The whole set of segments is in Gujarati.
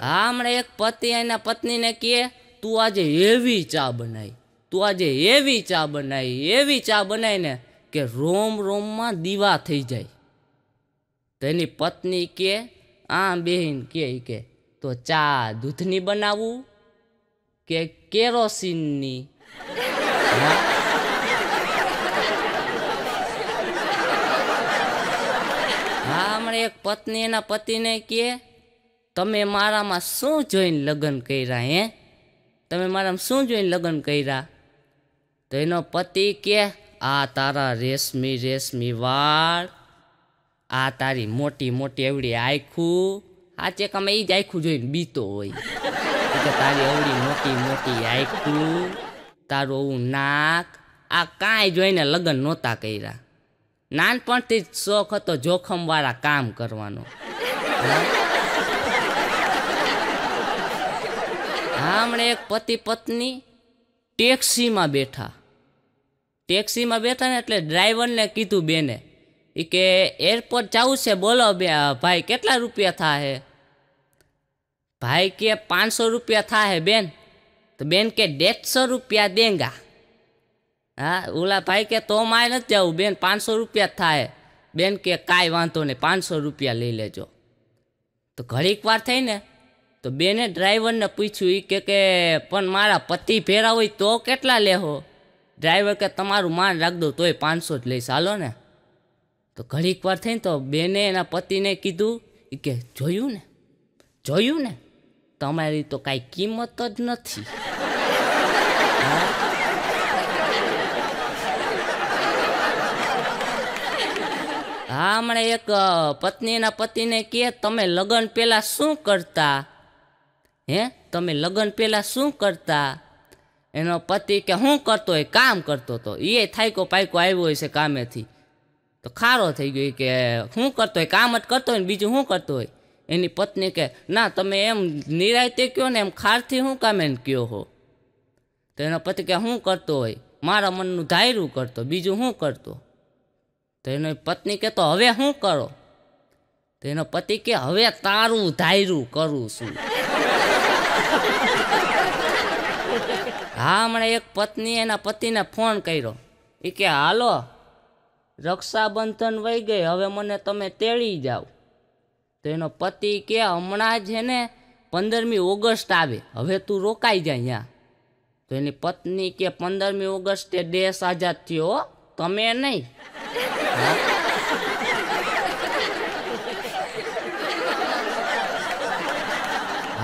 હા હમણાં એક પતિ એના પત્નીને કહે તું આજે એવી ચા બનાવી તું આજે એવી ચા બનાવી એવી ચા બનાવીને કે રોમ રોમમાં દીવા થઈ જાય તેની પત્ની કે આ બેહીન કે કે તો ચા દૂધની બનાવવું કે કેરોસીનની હા હમણાં એક પત્ની એના પતિને કહે તમે મારામાં શું જોઈને લગ્ન કર્યા હે તમે મારામાં શું જોઈને લગ્ન કર્યા તો એનો પતિ કે આ તારા રેશમી રેશમી વાળ આ તારી મોટી મોટી એવડી આખું ચેક અમે એ જ આખું જોઈને બીતો હોય કે તારી અવડી મોટી મોટી આખું તારું આવું નાક આ કાંઈ જોઈને લગ્ન નહોતા કર્યા નાનપણથી જ શોખ હતો જોખમવાળા કામ કરવાનો હમણે એક પતિ પત્ની ટેક્સીમાં બેઠા ટેક્સીમાં બેઠા ને એટલે ડ્રાઈવરને કીધું બેને એ કે એરપોર્ટ જવું છે બોલો બે ભાઈ કેટલા રૂપિયા થાય ભાઈ કે પાંચસો રૂપિયા થાય બેન તો બેન કે દેઢસો રૂપિયા દેંગા હા ઓલા ભાઈ કે તો મારે નથી જવું બેન પાંચસો રૂપિયા થાય બેન કે કાંઈ વાંધો નહીં પાંચસો રૂપિયા લઈ લેજો તો ઘડીક વાર ને તો બેને ડ્રાઈવરને પૂછ્યું કે કે પણ મારા પતિ ફેરા હોય તો કેટલા લેહો ડ્રાઈવર કે તમારું માન રાખ દો તોય પાંચસો જ લઈશ હાલો ને તો ઘડીક વાર થઈને તો બેને એના પતિને કીધું કે જોયું ને જોયું ને તમારી તો કાંઈ કિંમત જ નથી હા હમણાં એક પત્નીના પતિને કહે તમે લગ્ન પહેલાં શું કરતા હે તમે લગ્ન પહેલાં શું કરતા એનો પતિ કે હું કરતો હોય કામ કરતો હતો એ થાયકો પાયકો આવ્યો હશે કામેથી તો ખારો થઈ ગયો કે શું કરતો હોય કામ જ કરતો હોય ને બીજું શું કરતો હોય એની પત્ની કે ના તમે એમ નિરાયતે કહો ને એમ ખારથી શું કામ એને કયો હો તો એનો પતિ કે શું કરતો હોય મારા મનનું ધાયરું કરતો બીજું શું કરતો તો એનો પત્ની કે તો હવે શું કરો તો એનો પતિ કે હવે તારું ધાયરું કરું છું હા હમણાં એક પત્ની એના પતિને ફોન કર્યો એ કે હાલો રક્ષાબંધન વહી ગઈ હવે મને તમે તેડી જાઓ તો એનો પતિ કે હમણાં જ ને પંદરમી ઓગસ્ટ આવે હવે તું રોકાઈ જાય અહીંયા તો એની પત્ની કે પંદરમી ઓગસ્ટે દેશ આઝાદ થયો તમે નહીં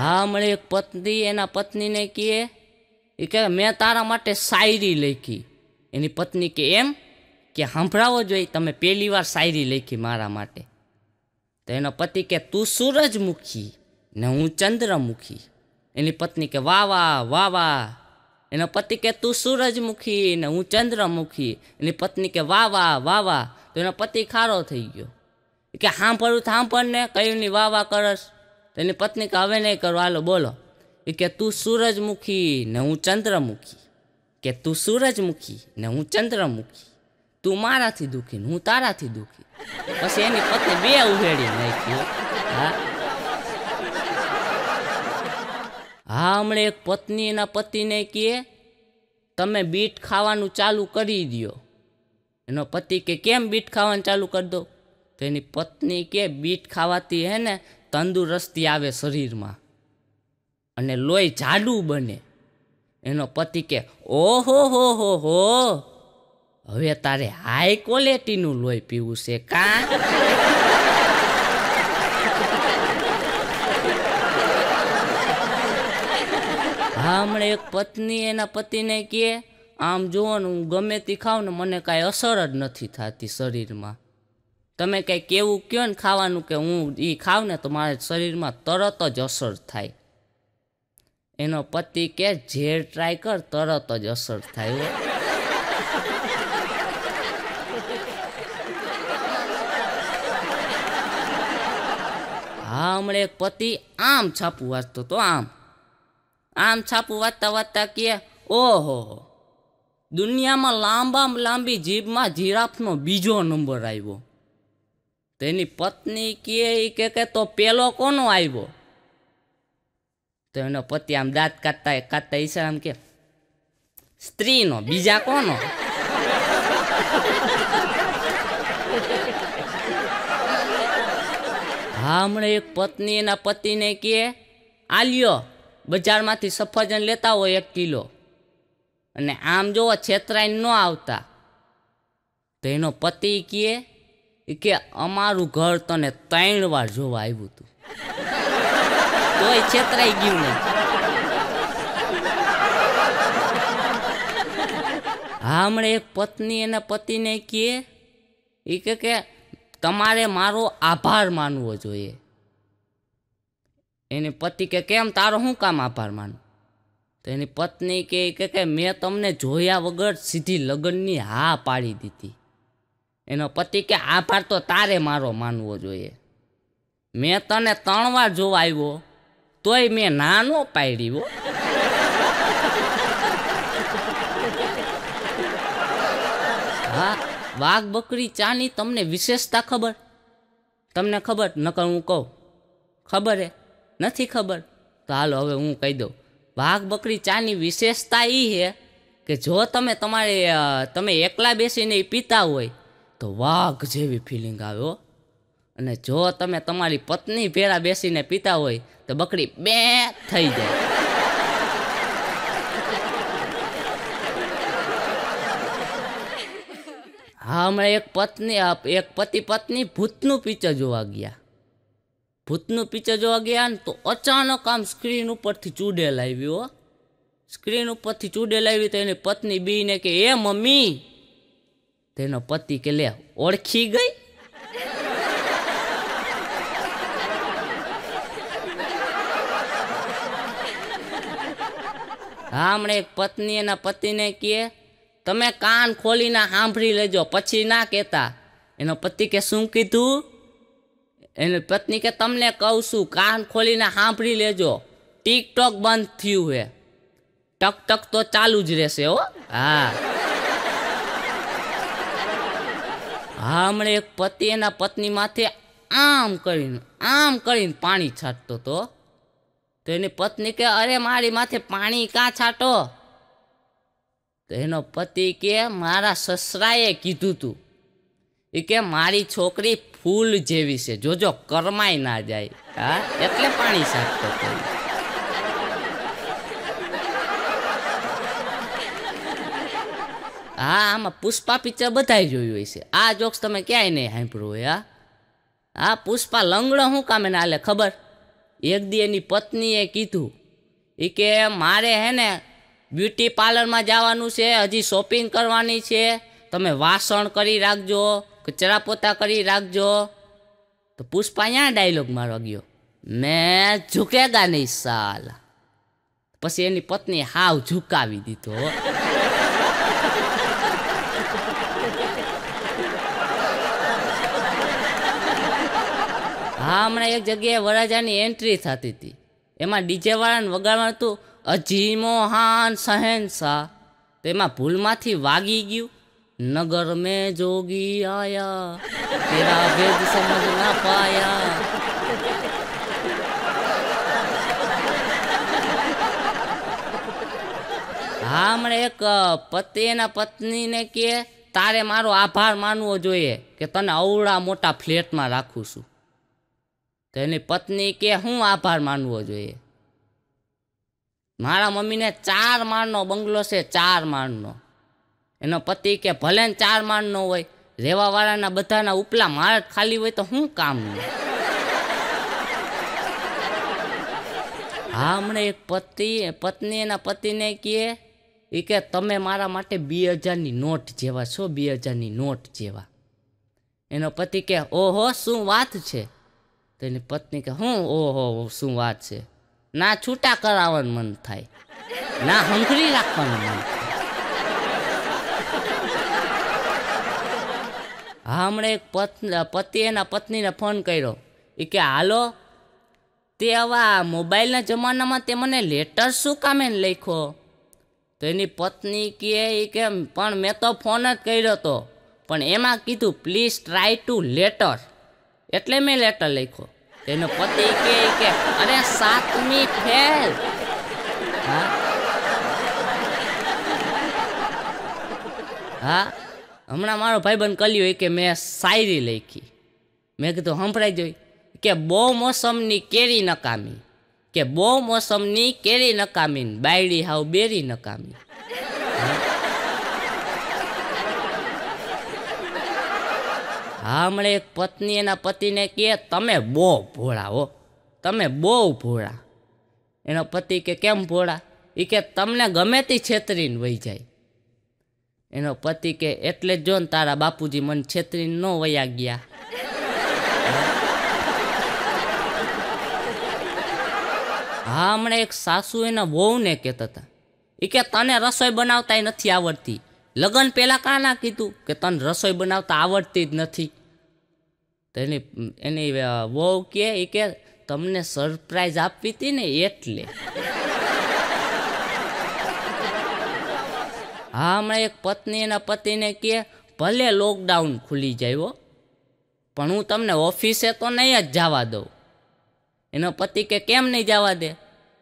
હા મળે એક પત્ની એના પત્નીને કહે એ કહે મેં તારા માટે શાયરી લખી એની પત્ની કે એમ કે સંભળાવો જોઈએ તમે પહેલી વાર શાયરી લખી મારા માટે તો એનો પતિ કે તું સૂરજમુખી ને હું ચંદ્રમુખી એની પત્ની કે વાહ વાહ વાહ વાહ એનો પતિ કે તું સૂરજમુખી ને હું ચંદ્રમુખી એની પત્ની કે વાહ વાહ વાહ વાહ તો એનો પતિ ખારો થઈ ગયો કે સાંભળું સાંભળને કયુંની વાહ વાહ કરશ એની પત્ની કે હવે નહીં કરો હાલો બોલો એ કે તું સૂરજમુખી ને હું ચંદ્રમુખી કે તું સૂરજમુખી ને હું ચંદ્રમુખી તું મારાથી દુખી ને હું તારાથી દુખી પછી એની પત્ની બે ઉઘેડી નાખી હા હા હમણાં એક પત્ની એના પતિને કહે તમે બીટ ખાવાનું ચાલુ કરી દો એનો પતિ કે કેમ બીટ ખાવાનું ચાલુ કરી દો તો એની પત્ની કે બીટ ખાવાથી હે ને તંદુરસ્તી આવે શરીરમાં અને લોહી જાડું બને એનો પતિ કે ઓહો હો હો હો હવે તારે હાઈ ક્વોલિટીનું લોહી પીવું છે કા હા હમણાં એક પત્ની એના પતિને કહે આમ જુઓ ને હું ગમે તી ખાઉં ને મને કાંઈ અસર જ નથી થતી શરીરમાં તમે કંઈ કેવું કહો ને ખાવાનું કે હું એ ખાવ ને તો મારા શરીરમાં તરત જ અસર થાય એનો પતિ કે ઝેર ટ્રાય કર તરત જ અસર થાય હા હમણાં એક પતિ આમ છાપું વાંચતો તો આમ આમ છાપું વાંચતા વાંચતા કે ઓહો દુનિયામાં લાંબા લાંબી જીભમાં જીરાફનો બીજો નંબર આવ્યો તેની પત્ની કહે એ કે કે તો પેલો કોનો આવ્યો તો એનો પતિ આમ દાંત કાઢતા કાતા ઈશા આમ કે સ્ત્રીનો બીજા કોનો હા હમણાં એક પત્ની એના પતિને કહે આલ્યો બજારમાંથી સફરજન લેતા હોય એક કિલો અને આમ જોવો છેતરાઈ ન આવતા તો એનો પતિ કહે એ કે અમારું ઘર તને ત્રણ વાર જોવા આવ્યું હતું તોય છેતરાઈ ગયું નહીં હમણાં એક પત્ની એના પતિને કહે એ કે કે તમારે મારો આભાર માનવો જોઈએ એની પતિ કે કેમ તારો શું કામ આભાર માનું તો એની પત્ની કે કે મેં તમને જોયા વગર સીધી લગ્નની હા પાડી દીધી એનો પતિ કે આભાર તો તારે મારો માનવો જોઈએ મેં તને ત્રણ વાર જોવા આવ્યો તોય મેં નાનો પાડ્યો હા વાઘ બકરી ચાની તમને વિશેષતા ખબર તમને ખબર નકર હું કહું ખબર હે નથી ખબર તો હાલો હવે હું કહી દઉં વાઘ બકરી ચાની વિશેષતા એ છે કે જો તમે તમારે તમે એકલા બેસીને પીતા હોય તો વાઘ જેવી ફિલિંગ આવ્યો અને જો તમે તમારી પત્ની ભેળા બેસીને પીતા હોય તો બકરી બે થઈ જાય હા હમણાં એક પત્ની એક પતિ પત્ની ભૂતનું પિક્ચર જોવા ગયા ભૂતનું પિક્ચર જોવા ગયા ને તો અચાનક આમ સ્ક્રીન ઉપરથી ચૂડેલ આવ્યો સ્ક્રીન ઉપરથી ચૂડેલ આવ્યું તો એની પત્ની બીને કે એ મમ્મી તેનો પતિ કે લે ઓળખી ગઈ હા હમણે એક પત્ની એના પતિને કહે તમે કાન ખોલીને સાંભળી લેજો પછી ના કહેતા એનો પતિ કે શું કીધું એની પત્ની કે તમને કહું છું કાન ખોલીને સાંભળી લેજો ટીકટોક બંધ થયું હે ટક ટક તો ચાલુ જ રહેશે હો હા હા હમણાં એક પતિ એના પત્ની માથે આમ કરીને આમ કરીને પાણી છાંટતો હતો તો એની પત્ની કે અરે મારી માથે પાણી ક્યાં છાંટો તો એનો પતિ કે મારા સસરાએ કીધું તું એ કે મારી છોકરી ફૂલ જેવી છે જોજો કરમાય ના જાય હા એટલે પાણી છાંટતો હતો હા આમાં પુષ્પા પિક્ચર બધાએ જોયું હશે આ જોક્સ તમે ક્યાંય નહીં સાંભળ્યું હોય હા આ પુષ્પા લંગડો શું કામે ના લે ખબર એક દી એની પત્નીએ કીધું એ કે મારે હે ને બ્યુટી પાર્લરમાં જવાનું છે હજી શોપિંગ કરવાની છે તમે વાસણ કરી રાખજો કચરા પોતા કરી રાખજો તો પુષ્પા ક્યાં ડાયલોગ મારવા ગયો મેં ઝુકેગા નહીં સાલા પછી એની પત્ની હાવ ઝુકાવી દીધો હા હમણાં એક જગ્યાએ વરાજાની એન્ટ્રી થતી હતી એમાં ડીજેવાળાને વગાડવાનું હતું અજીમો હાન તો એમાં ભૂલમાંથી વાગી ગયું નગર મેં જોગી આયા તેરા ભેદ સમજ ના પાયા હા હમણાં એક પતિ એના પત્નીને કે તારે મારો આભાર માનવો જોઈએ કે તને અવળા મોટા ફ્લેટમાં રાખું છું તો એની પત્ની કે શું આભાર માનવો જોઈએ મારા મમ્મીને ચાર માળનો બંગલો છે ચાર માળનો એનો પતિ કે ભલે ચાર માળનો હોય રહેવાવાળાના બધાના ઉપલા માળ ખાલી હોય તો શું કામનું હા હમણાં એક પતિ પત્ની એના પતિને કહે એ કે તમે મારા માટે બે હજારની નોટ જેવા છો બે હજારની નોટ જેવા એનો પતિ કે ઓહો શું વાત છે તેની પત્ની કે હું ઓહો શું વાત છે ના છૂટા કરાવવાનું મન થાય ના હંકરી રાખવાનું મન હા હમણાં એક પતિ એના પત્નીને ફોન કર્યો એ કે હાલો તે આવા મોબાઈલના જમાનામાં તે મને લેટર શું કામે લખ્યો તો એની પત્ની કહે એ કે પણ મેં તો ફોન જ કર્યો હતો પણ એમાં કીધું પ્લીઝ ટ્રાય ટુ લેટર એટલે મેં લેટર લખ્યો એનો પતિ કે કે અરે સાતમી ફેલ હા હા હમણાં મારો ભાઈબંધ કલ્યો કે મેં શાયરી લખી મેં કીધું સંભળાઈ જોઈ કે બહુ મોસમની કેરી નકામી કે બહુ મોસમની કેરી નકામી બાયડી હાવ બેરી નકામી હામણે એક પત્ની એના પતિને કહે તમે બહુ ભોળા હો તમે બહુ ભોળા એનો પતિ કે કેમ ભોળા એ કે તમને ગમે તે છેતરીને વહી જાય એનો પતિ કે એટલે જ જો ને તારા બાપુજી મને છેતરીને ન વયા ગયા હા હમણાં એક સાસુ એના વહુને કહેતા હતા એ કે તને રસોઈ બનાવતા નથી આવડતી લગ્ન પહેલાં કાં ના કીધું કે તને રસોઈ બનાવતા આવડતી જ નથી તો એની એની વહુ કે એ કે તમને સરપ્રાઈઝ આપવી હતી ને એટલે હા હમણાં એક પત્ની એના પતિને કે ભલે લોકડાઉન ખુલી જાય હો પણ હું તમને ઓફિસે તો નહીં જ જવા દઉં એનો પતિ કે કેમ નહીં જવા દે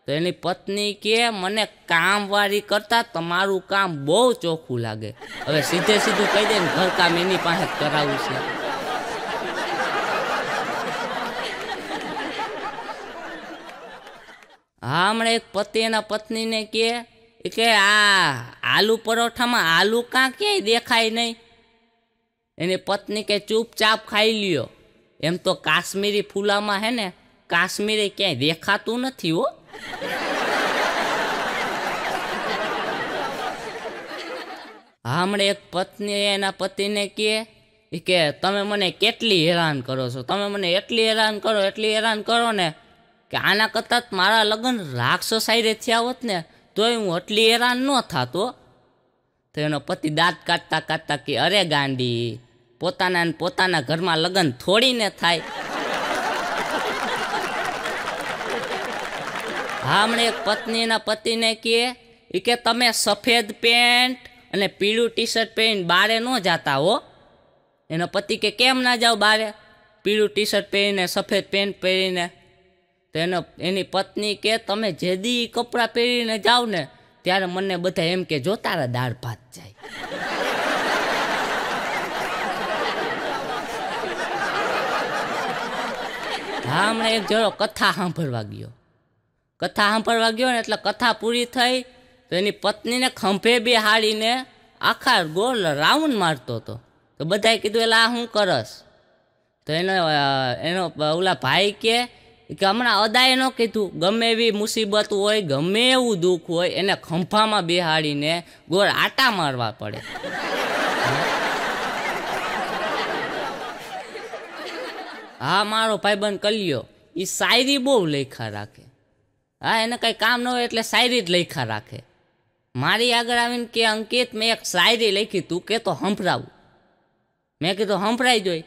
તો એની પત્ની કે મને કામવાળી કરતાં તમારું કામ બહુ ચોખ્ખું લાગે હવે સીધે સીધું કહી દે ને ઘર એની પાસે કરાવવું છે હા હમણાં એક પતિ એના પત્નીને કહે કે આ આલુ પરોઠામાં આલુ કાં ક્યાંય દેખાય નહીં એની પત્ની કે ચૂપચાપ ખાઈ લ્યો એમ તો કાશ્મીરી ફૂલામાં હે ને કાશ્મીરે ક્યાંય દેખાતું નથી હો હા હમણાં એક પત્ની એના પતિને કહે કે તમે મને કેટલી હેરાન કરો છો તમે મને એટલી હેરાન કરો એટલી હેરાન કરો ને કે આના કરતાં જ મારા લગ્ન રાક્ષસો સાઈડે થયા હોત ને તોય હું આટલી હેરાન ન થતો તો એનો પતિ દાંત કાઢતા કાઢતા કે અરે ગાંડી પોતાના પોતાના ઘરમાં લગ્ન થોડીને થાય હા હમણાં એક પત્નીના પતિને કહે એ કે તમે સફેદ પેન્ટ અને પીળું ટી શર્ટ પહેરીને બારે ન જાતા હો એનો પતિ કે કેમ ના જાઓ બારે પીળું ટી શર્ટ પહેરીને સફેદ પેન્ટ પહેરીને તો એનો એની પત્ની કે તમે જે દી કપડાં પહેરીને જાઓ ને ત્યારે મને બધા એમ કે જોતા તારા દાળ ભાત જાય હા હમણાં એક જરો કથા સાંભળવા ગયો કથા સાંભળવા ગયો ને એટલે કથા પૂરી થઈ તો એની પત્નીને ખંભે બેહાડીને આખા ગોળ રાઉન્ડ મારતો હતો તો બધાએ કીધું એટલે આ હું કરસ તો એનો એનો ઓલા ભાઈ કે કે હમણાં અદાએ ન કીધું ગમે એવી મુસીબત હોય ગમે એવું દુઃખ હોય એને ખંભામાં બેહાડીને ગોળ આટા મારવા પડે હા મારો ભાઈબંધ કલ્યો એ શાયરી બહુ લખ્યા રાખે હા એને કંઈ કામ ન હોય એટલે શાયરી જ લખ્યા રાખે મારી આગળ આવીને કે અંકિત મેં એક શાયરી લખી તું કે તો સંભળાવું મેં કીધું સંભળાઈ જોઈ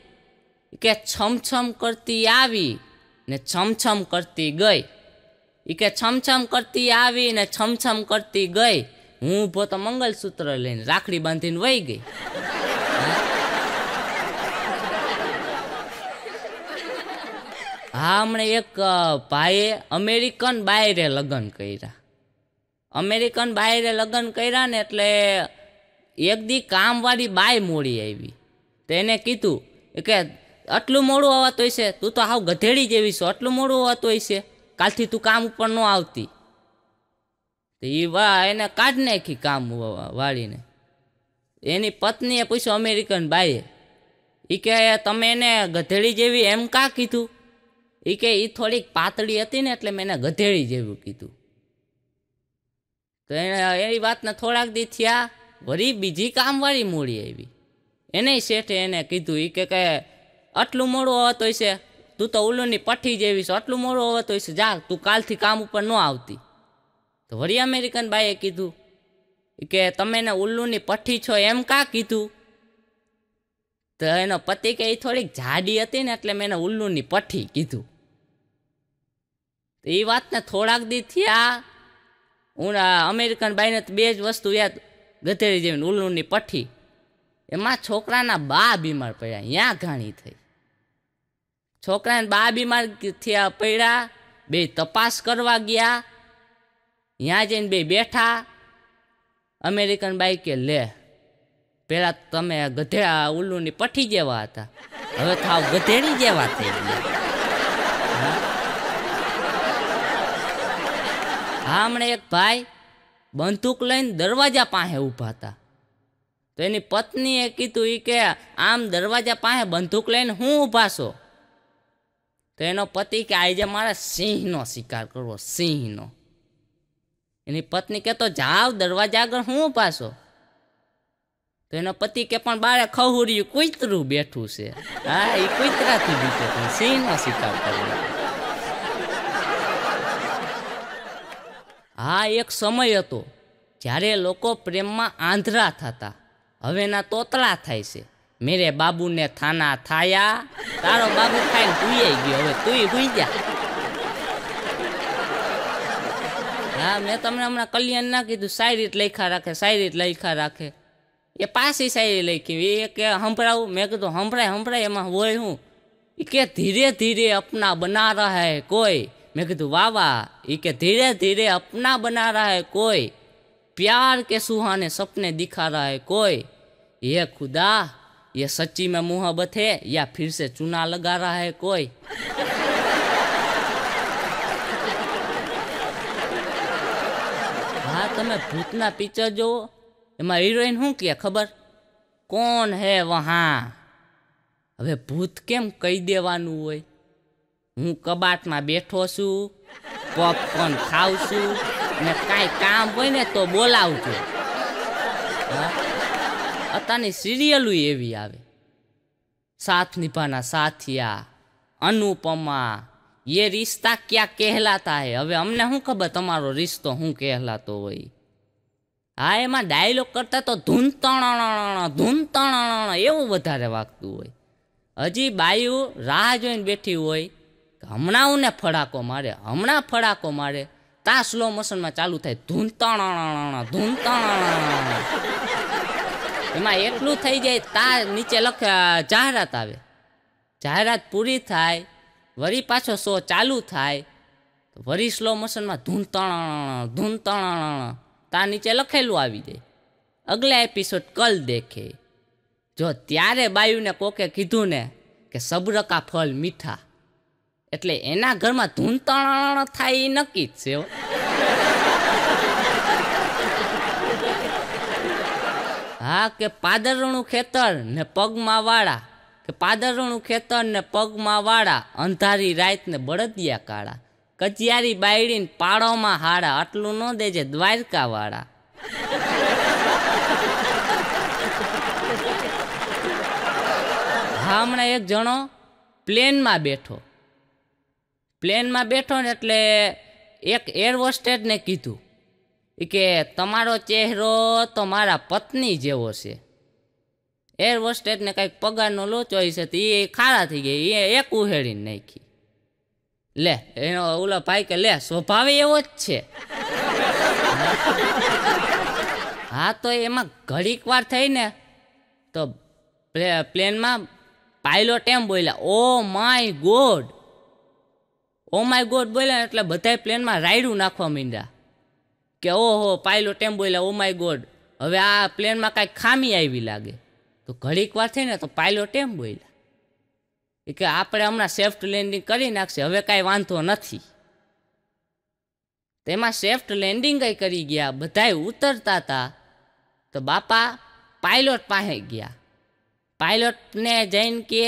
કે છમછમ કરતી આવી ને છમછમ કરતી ગઈ એ કે છમછમ કરતી આવી ને છમછમ કરતી ગઈ હું ઊભો તો મંગલસૂત્ર લઈને રાખડી બાંધીને વહી ગઈ હા હમણાં એક ભાઈએ અમેરિકન બાયરે લગ્ન કર્યા અમેરિકન બાયરે લગ્ન કર્યા ને એટલે એક દી કામવાળી બાય મોડી આવી તો એને કીધું કે આટલું મોડું આવતો છે તું તો હાવ ગધેડી જેવી છો આટલું મોડું આવતો છે કાલથી તું કામ ઉપર ન આવતી તો એ વા એને કાઢ નાખી કામ વાળીને એની પત્નીએ પૂછ્યું અમેરિકન બાઈએ એ કહે તમે એને ગધેડી જેવી એમ કાં કીધું એ કે એ થોડીક પાતળી હતી ને એટલે મેં એને ગધેડી જેવું કીધું તો એને એની વાતને થોડાક દી થયા વરી બીજી કામવાળી મૂડી આવી એને શેઠે એને કીધું એ કે આટલું મોડું આવતો છે તું તો ઉલ્લુની પઠ્ઠી જેવી છે આટલું મોડું આવતો છે જા તું કાલથી કામ ઉપર ન આવતી તો વળી અમેરિકન બાઈએ કીધું કે તમે ને ઉલ્લુની પઠ્ઠી છો એમ કા કીધું તો એનો પતિ કે એ થોડીક જાડી હતી ને એટલે મેં એને ઉલ્લુની પઠ્ઠી કીધું તો એ વાતને થોડાક દી થયા હું અમેરિકન બાઈને બે જ વસ્તુ યાદ ગધેરી જેવી ઉલ્લુની પઠ્ઠી એમાં છોકરાના બા બીમાર પડ્યા અહીંયા ઘાણી થઈ છોકરાને બા બીમાર થયા પડ્યા બે તપાસ કરવા ગયા ત્યાં જઈને બે બેઠા અમેરિકન બાઈકે લે પહેલાં તમે ગધેડા ઉલ્લુની પઠી જેવા હતા હવે થાવ ગધેડી જેવા થઈ ગયા હા હમણાં એક ભાઈ બંદૂક લઈને દરવાજા પાસે ઊભા હતા તેની પત્નીએ કીધું ઈ કે આમ દરવાજા પાહે બંદૂક લઈને હું ઊભાસો તો એનો પતિ કે આજે મારા સિંહનો શિકાર કરવો છે સિંહનો એની પત્ની કે તો જાવ દરવાજા આગળ હું ઊભાસો તો એનો પતિ કે પણ બારે ખહુર્યું કૂતરું બેઠું છે આ ઈ કૂતરા થી બેસે સિંહનો શિકાર કરી હા એક સમય હતો જ્યારે લોકો પ્રેમમાં આંધળા હતા હવેના તોતળા થાય છે મેરે બાબુને થાના થાયા તારો બાબુ ખાઈને સુઈ ગયો હવે તુંય સુઈ જા હા મેં તમને હમણાં કલ્યાણ ના કીધું શાયરી લખ્યા રાખે શાયરી લખ્યા રાખે એ પાછી શાયરી લખી એ કે સંભળાવું મેં કીધું સંભળાય સંભળાય એમાં હોય હું એ કે ધીરે ધીરે અપના બના રહા હે કોઈ મેં કીધું વાહ વાહ એ કે ધીરે ધીરે અપના બના રહા હે કોઈ प्यार के सुहाने सपने दिखा रहा है कोई ये खुदा ये सच्ची में मुहब्बत है या फिर से चुना लगा रहा है कोई हाँ तो मैं भूतना पिक्चर जो एम हीरोइन हूँ क्या खबर कौन है वहाँ हमें भूत केम कही देवा कबाट में बैठो छू पॉपकॉर्न खाऊ छू ને કાંઈ કામ હોય ને તો બોલાવજો અત્યારની સિરિયલો એવી આવે સાથ નિભાના સાથિયા અનુપમા એ રિશ્તા ક્યાં કહેલાતા હે હવે અમને શું ખબર તમારો રિશ્તો શું કહેલાતો હોય હા એમાં ડાયલોગ કરતા તો ધૂન તણ ધૂન તણ એવું વધારે વાગતું હોય હજી બાયું રાહ જોઈને બેઠી હોય હમણાં ને ફડાકો મારે હમણાં ફડાકો મારે તા સ્લો મોશનમાં ચાલુ થાય ધૂંતણ ધૂંતણ એમાં એટલું થઈ જાય તા નીચે લખ જાહેરાત આવે જાહેરાત પૂરી થાય વરી પાછો શો ચાલુ થાય વરી સ્લો મોશનમાં ધૂંતણ ધૂંતણ તા નીચે લખેલું આવી જાય અગલા એપિસોડ કલ દેખે જો ત્યારે બાયુને કોકે કીધું ને કે સબરકા ફળ મીઠા એટલે એના ઘરમાં ધૂંતણ થાય એ નક્કી જ છે હા કે પાદરણું ખેતર ને પગમાં વાળા કે પાદરણું ખેતર ને પગમાં વાળા અંધારી રાત ને બળદિયા કાળા કચિયારી બાયડીને પાળોમાં હાડા આટલું ન દેજે દ્વારકા વાળા હા હમણાં એક જણો પ્લેનમાં બેઠો પ્લેનમાં બેઠો ને એટલે એક એર હોસ્ટેડને કીધું કે તમારો ચહેરો તો મારા પત્ની જેવો છે એર હોસ્ટેડને કાંઈક પગારનો લોચો હશે તો એ ખારા થઈ ગયા એ એક ઉહેડીને નાખી લે એનો ઓલો ભાઈ કે લે સ્વભાવે એવો જ છે હા તો એમાં ઘડીક વાર થઈ ને તો પ્લેનમાં પાયલોટ એમ બોલ્યા oh my God oh my God બોલ્યા એટલે બધાએ પ્લેનમાં રાયડું નાખવા માંડ્યા કે ઓહો પાયલોટ એમ બોલ્યા ઓ માય ગોડ હવે આ પ્લેનમાં કાંઈ ખામી આવી લાગે તો ઘડીક વાર થઈને તો પાયલોટ એમ બોલ્યા એ કે આપણે હમણાં સેફ્ટ લેન્ડિંગ કરી નાખશે હવે કાંઈ વાંધો નથી તેમાં સેફ્ટ લેન્ડિંગ કંઈ કરી ગયા બધાએ ઉતરતા હતા તો બાપા પાયલોટ પાસે ગયા પાયલોટને જઈને કે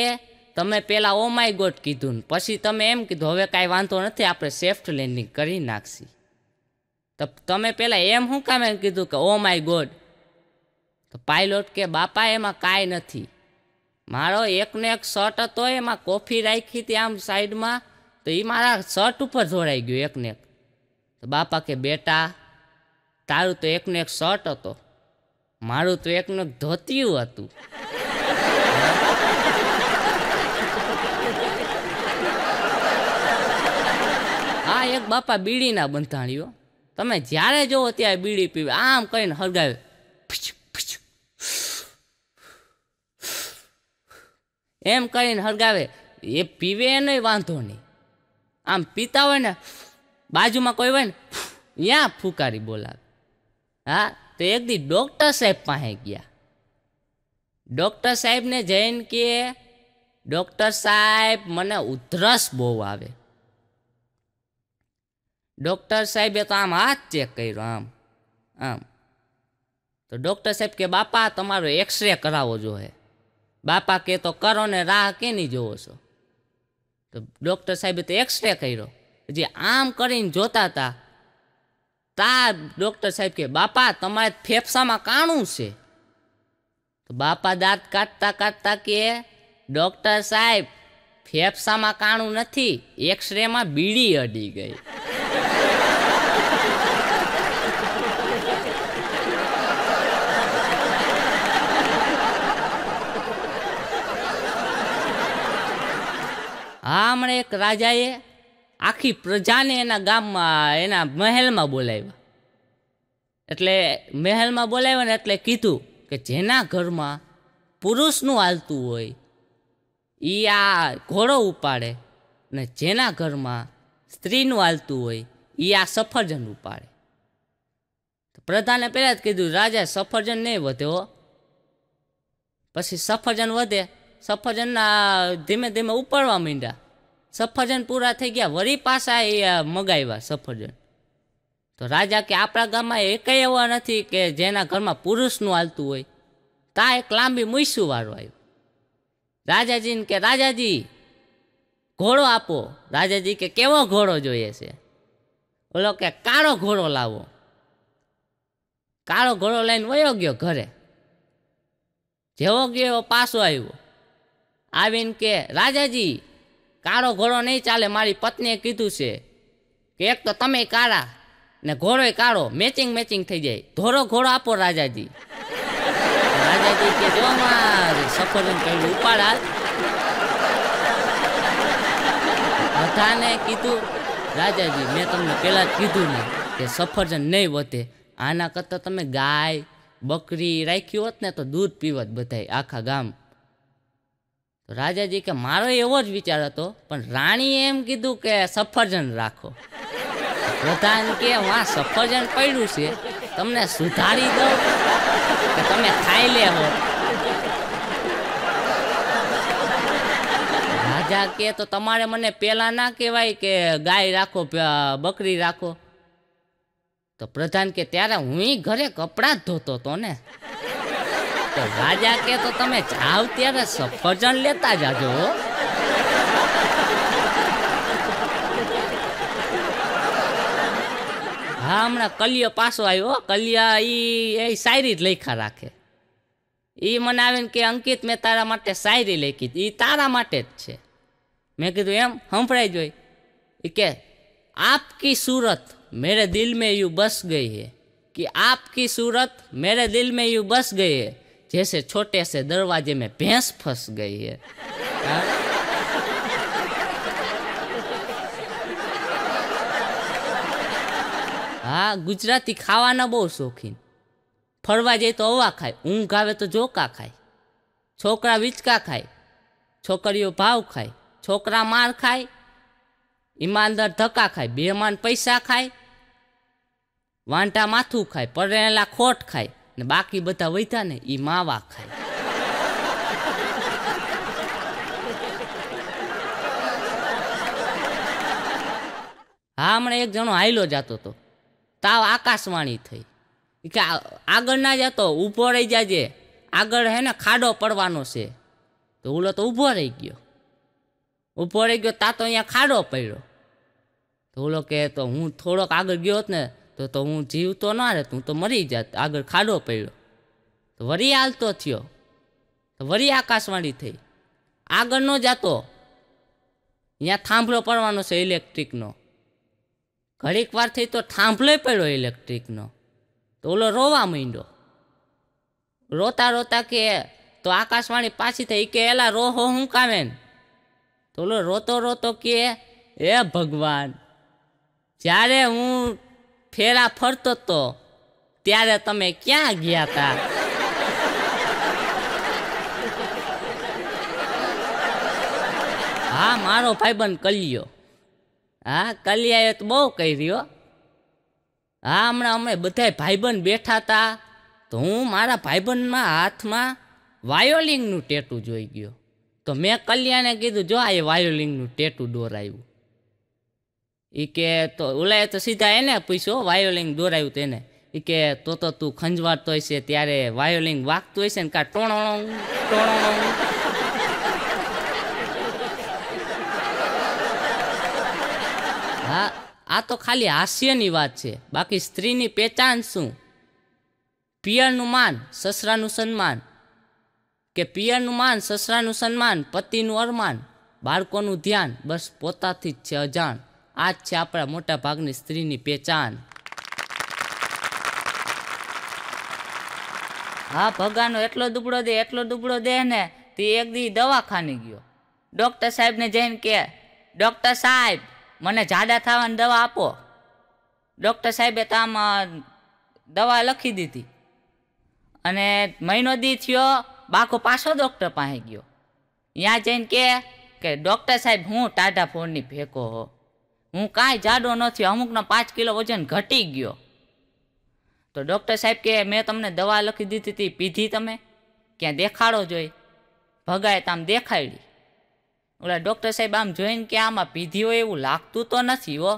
તમે પહેલાં ઓ માય ગોટ કીધું ને પછી તમે એમ કીધું હવે કાંઈ વાંધો નથી આપણે સેફ્ટ લેન્ડિંગ કરી નાખશી તો તમે પહેલાં એમ શું કામ એમ કીધું કે ઓ માય ગોડ તો પાયલોટ કે બાપા એમાં કાંઈ નથી મારો એકનો એક શર્ટ હતો એમાં કોફી રાખી હતી આમ સાઈડમાં તો એ મારા શર્ટ ઉપર જોડાઈ ગયો એકને એક તો બાપા કે બેટા તારું તો એકનો એક શર્ટ હતો મારું તો એકનો એક ધોતિયું હતું એક બાપા બીડીના બંધાણીઓ તમે જ્યારે જોવો ત્યારે બીડી પીવે આમ કરીને હળગાવે એમ કરીને હળગાવે એ પીવે એનો વાંધો નહીં આમ પીતા હોય ને બાજુમાં કોઈ હોય ને ત્યાં ફૂકારી બોલાવે હા તો એક દી ડૉક્ટર સાહેબ પાસે ગયા ડૉક્ટર સાહેબને જઈને કે ડૉક્ટર સાહેબ મને ઉધરસ બહુ આવે ડૉક્ટર સાહેબે તો આમ હાથ ચેક કર્યો આમ આમ તો ડૉક્ટર સાહેબ કે બાપા તમારો એક્સરે કરાવવો જોઈએ બાપા કે તો કરો ને રાહ કેની જોવો છો તો ડૉક્ટર સાહેબે તો એક્સરે કર્યો જે આમ કરીને જોતા હતા તા ડૉક્ટર સાહેબ કે બાપા તમારે ફેફસામાં કાણું છે તો બાપા દાંત કાઢતા કાઢતા કે ડૉક્ટર સાહેબ ફેફસામાં કાણું નથી એક્સરેમાં બીડી અડી ગઈ હા હમણાં એક રાજાએ આખી પ્રજાને એના ગામમાં એના મહેલમાં બોલાવ્યા એટલે મહેલમાં બોલાવ્યા ને એટલે કીધું કે જેના ઘરમાં પુરુષનું હાલતું હોય એ આ ઘોડો ઉપાડે ને જેના ઘરમાં સ્ત્રીનું હાલતું હોય એ આ સફરજન ઉપાડે પ્રધાને પહેલાં જ કીધું રાજા સફરજન નહીં વધે પછી સફરજન વધે સફરજનના ધીમે ધીમે ઉપાડવા માંડ્યા સફરજન પૂરા થઈ ગયા વળી પાછા એ મગાવ્યા સફરજન તો રાજા કે આપણા ગામમાં એકેય એવા નથી કે જેના ઘરમાં પુરુષનું હાલતું હોય તા એક લાંબી મૂઈસું વાળો આવ્યો રાજાજીને કે રાજાજી ઘોડો આપો રાજાજી કે કેવો ઘોડો જોઈએ છે ઓલો કે કાળો ઘોડો લાવો કાળો ઘોડો લઈને વયો ગયો ઘરે જેવો ગયો પાછો આવ્યો આવીને કે રાજાજી કાળો ઘોડો નહીં ચાલે મારી પત્નીએ કીધું છે કે એક તો તમે કાળા ને ઘોડોય કાળો મેચિંગ મેચિંગ થઈ જાય ધોરો ઘોડો આપો રાજાજી રાજાજી કે જો મારે સફરજન કહ્યું ઉપાડા બધાને કીધું રાજાજી મેં તમને પહેલાં જ કીધું ને કે સફરજન નહીં વધે આના કરતાં તમે ગાય બકરી રાખી હોત ને તો દૂધ પીવત બધાય આખા ગામ તો રાજાજી કે મારો એવો જ વિચાર હતો પણ રાણીએ એમ કીધું કે સફરજન રાખો પ્રધાન કે વાં સફરજન પડ્યું છે તમને સુધારી દો કે તમે ખાઈ લેવો રાજા કે તો તમારે મને પેલા ના કહેવાય કે ગાય રાખો બકરી રાખો તો પ્રધાન કે ત્યારે હું ઘરે કપડાં જ ધોતો હતો ને તો રાજા કે તો તમે જાવ ત્યારે સફરજન લેતા જાજો હા હમણાં કલિયો પાછો આવ્યો કલિયા ઈ એ શાયરી જ લખા રાખે એ મને આવીને કે અંકિત મેં તારા માટે શાયરી લખી એ તારા માટે જ છે મેં કીધું એમ સંભળાઈ જોઈ એ કે આપકી સુરત મેરે दिल में यूँ बस गई है कि आपकी સુરત મેરે दिल में यूँ बस गई है જેસે છોટે સે દરવાજે મેં ભેંસ ફસ ગઈ હે हा? હા ગુજરાતી ખાવાના બહુ શોખીન ફરવા જાય તો અવા ખાય ઊંઘ આવે તો જોકા ખાય છોકરા વિચકા ખાય છોકરીઓ ભાવ ખાય છોકરા માર ખાય ઈમાનદાર ધક્કા ખાય બેમાન પૈસા ખાય વાંટા માથું ખાય પરેલા ખોટ ખાય ને બાકી બધા વૈતા ને એ માવા ખાય હા હમણાં એક જણો હાઈલો જતો હતો તાવ આકાશવાણી થઈ કે આગળ ના જતો ઊભો રહી જાજે આગળ હે ને ખાડો પડવાનો છે તો ઓલો તો ઊભો રહી ગયો ઊભો રહી ગયો તા તો અહીંયા ખાડો પડ્યો તો ઓલો કહે તો હું થોડોક આગળ ગયો હોત ને તો તો હું જીવતો ના રહેતો હું તો મરી જાત આગળ ખાડો પડ્યો તો વરી હાલતો થયો તો વરી આકાશવાણી થઈ આગળ ન જાતો ત્યાં થાંભલો પડવાનો છે ઇલેક્ટ્રિકનો ઘડીક વાર થઈ તો થાંભલો પડ્યો ઇલેક્ટ્રિકનો તો ઓલો રોવા માંડ્યો રોતા રોતા કે તો આકાશવાણી પાછી થઈ કે એલા રોહો હું કામે તો ઓલો રોતો રોતો કે એ ભગવાન જ્યારે હું ફેરા ફરતો તો ત્યારે તમે ક્યાં ગયા હતા હા મારો ભાઈબંધ કલિયો હા કલિયાએ તો બહુ રહ્યો હા હમણાં અમે બધા ભાઈબંધ બેઠા હતા તો હું મારા ભાઈબંધમાં હાથમાં વાયોલિંગનું ટેટુ જોઈ ગયો તો મેં કલ્યાણે કીધું જો આ વાયોલિંગનું ટેટુ દોરાયું એ કે તો ઓલાએ તો સીધા એને પૂછ્યો વાયોલિંગ દોરાયું તેને એ કે તો તો તું ખંજવાતો હશે ત્યારે વાયોલિંગ વાગતું હશે ને કા ટોણો ટોણો હા આ તો ખાલી હાસ્યની વાત છે બાકી સ્ત્રીની પહેચાન શું પિયરનું માન સસરાનું સન્માન કે પિયરનું માન સસરાનું સન્માન પતિનું અરમાન બાળકોનું ધ્યાન બસ પોતાથી જ છે અજાણ આજ છે આપણા મોટા ભાગની સ્ત્રીની પહેચાન હા ભગાનો એટલો દુબળો દે એટલો દુબળો દે ને તે એક દી દવાખાને ગયો ડૉક્ટર સાહેબને જઈને કે ડૉક્ટર સાહેબ મને જાડા થવાની દવા આપો ડૉક્ટર સાહેબે તો આમ દવા લખી દીધી અને મહિનો દી થયો બાકો પાછો ડૉક્ટર પાસે ગયો ત્યાં જઈને કે ડૉક્ટર સાહેબ હું ટાટા ફોનની ફેંકો હો હું કાંઈ જાડો નથી અમુકનો પાંચ કિલો વજન ઘટી ગયો તો ડૉક્ટર સાહેબ કે મેં તમને દવા લખી દીધી હતી પીધી તમે ક્યાં દેખાડો જોઈ ભગાય આમ દેખાડી ઓલા ડૉક્ટર સાહેબ આમ જોઈને કે આમાં પીધી હોય એવું લાગતું તો નથી હો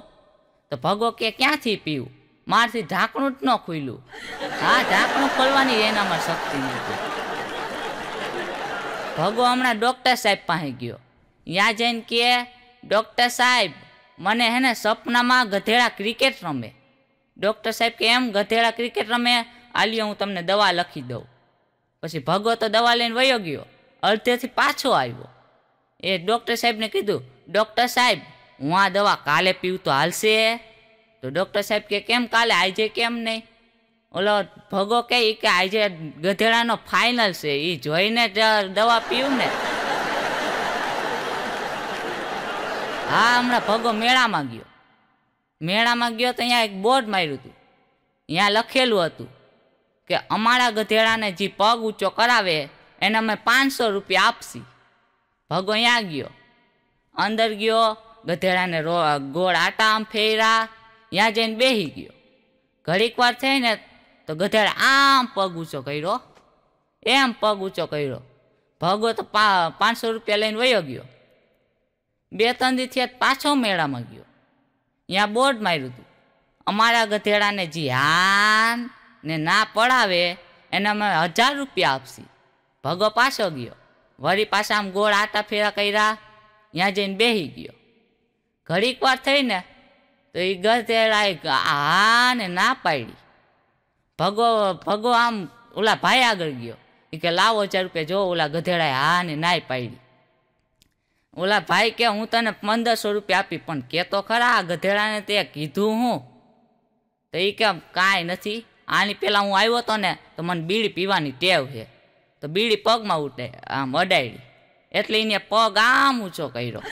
તો ભગો કે ક્યાંથી પીવું મારથી ઢાંકણું જ ન ખુલ્યું હા ઢાંકણું ખોલવાની એનામાં શક્તિ નથી ભગો હમણાં ડૉક્ટર સાહેબ પાસે ગયો ત્યાં જઈને કે ડૉક્ટર સાહેબ મને હે ને સપનામાં ગધેડા ક્રિકેટ રમે ડૉક્ટર સાહેબ કે એમ ગધેડા ક્રિકેટ રમે આલિયો હું તમને દવા લખી દઉં પછી ભગો તો દવા લઈને વયો ગયો અડધેથી પાછો આવ્યો એ ડૉક્ટર સાહેબને કીધું ડૉક્ટર સાહેબ હું આ દવા કાલે પીવું તો હાલશે તો ડૉક્ટર સાહેબ કે કેમ કાલે આજે કેમ નહીં ઓલો ભગો કે એ કે આજે ગધેડાનો ફાઇનલ છે એ જોઈને જ દવા પીવું ને હા હમણાં ભગો મેળામાં ગયો મેળામાં ગયો તો અહીંયા એક બોર્ડ માર્યું હતું અહીંયા લખેલું હતું કે અમારા ગધેડાને જે પગ ઊંચો કરાવે એને અમે પાંચસો રૂપિયા આપશી ભગો અહીંયા ગયો અંદર ગયો ગધેડાને રો ગોળ આટા આમ ફેર્યા ત્યાં જઈને બેસી ગયો ઘડીક વાર થઈ ને તો ગધેડા આમ પગ ઊંચો કર્યો એમ પગ ઊંચો કર્યો ભગો તો પાંચસો રૂપિયા લઈને વયો ગયો બે ત્રણ દી થયા પાછો મેળામાં ગયો ત્યાં બોર્ડ માર્યું હતું અમારા ગધેડાને જે હાન ને ના પડાવે એને અમે હજાર રૂપિયા આપશી ભગો પાછો ગયો વળી પાછા આમ ગોળ આટા ફેરા કર્યા ત્યાં જઈને બેસી ગયો ઘડીક વાર થઈને તો એ ગધેડાએ હા ને ના પાડી ભગો ભગો આમ ઓલા ભાઈ આગળ ગયો એ કે લાવો હજાર રૂપિયા જો ઓલા ગધેડાએ હા ને નાય પાડી ઓલા ભાઈ કે હું તને પંદરસો રૂપિયા આપી પણ કે તો ખરા આ ગધેડાને તે કીધું હું તો એ કેમ કાંઈ નથી આની પહેલાં હું આવ્યો હતો ને તો મને બીડી પીવાની ટેવ છે તો બીડી પગમાં ઉઠે આમ અડાયડી એટલે એને પગ આમ ઊંચો કર્યો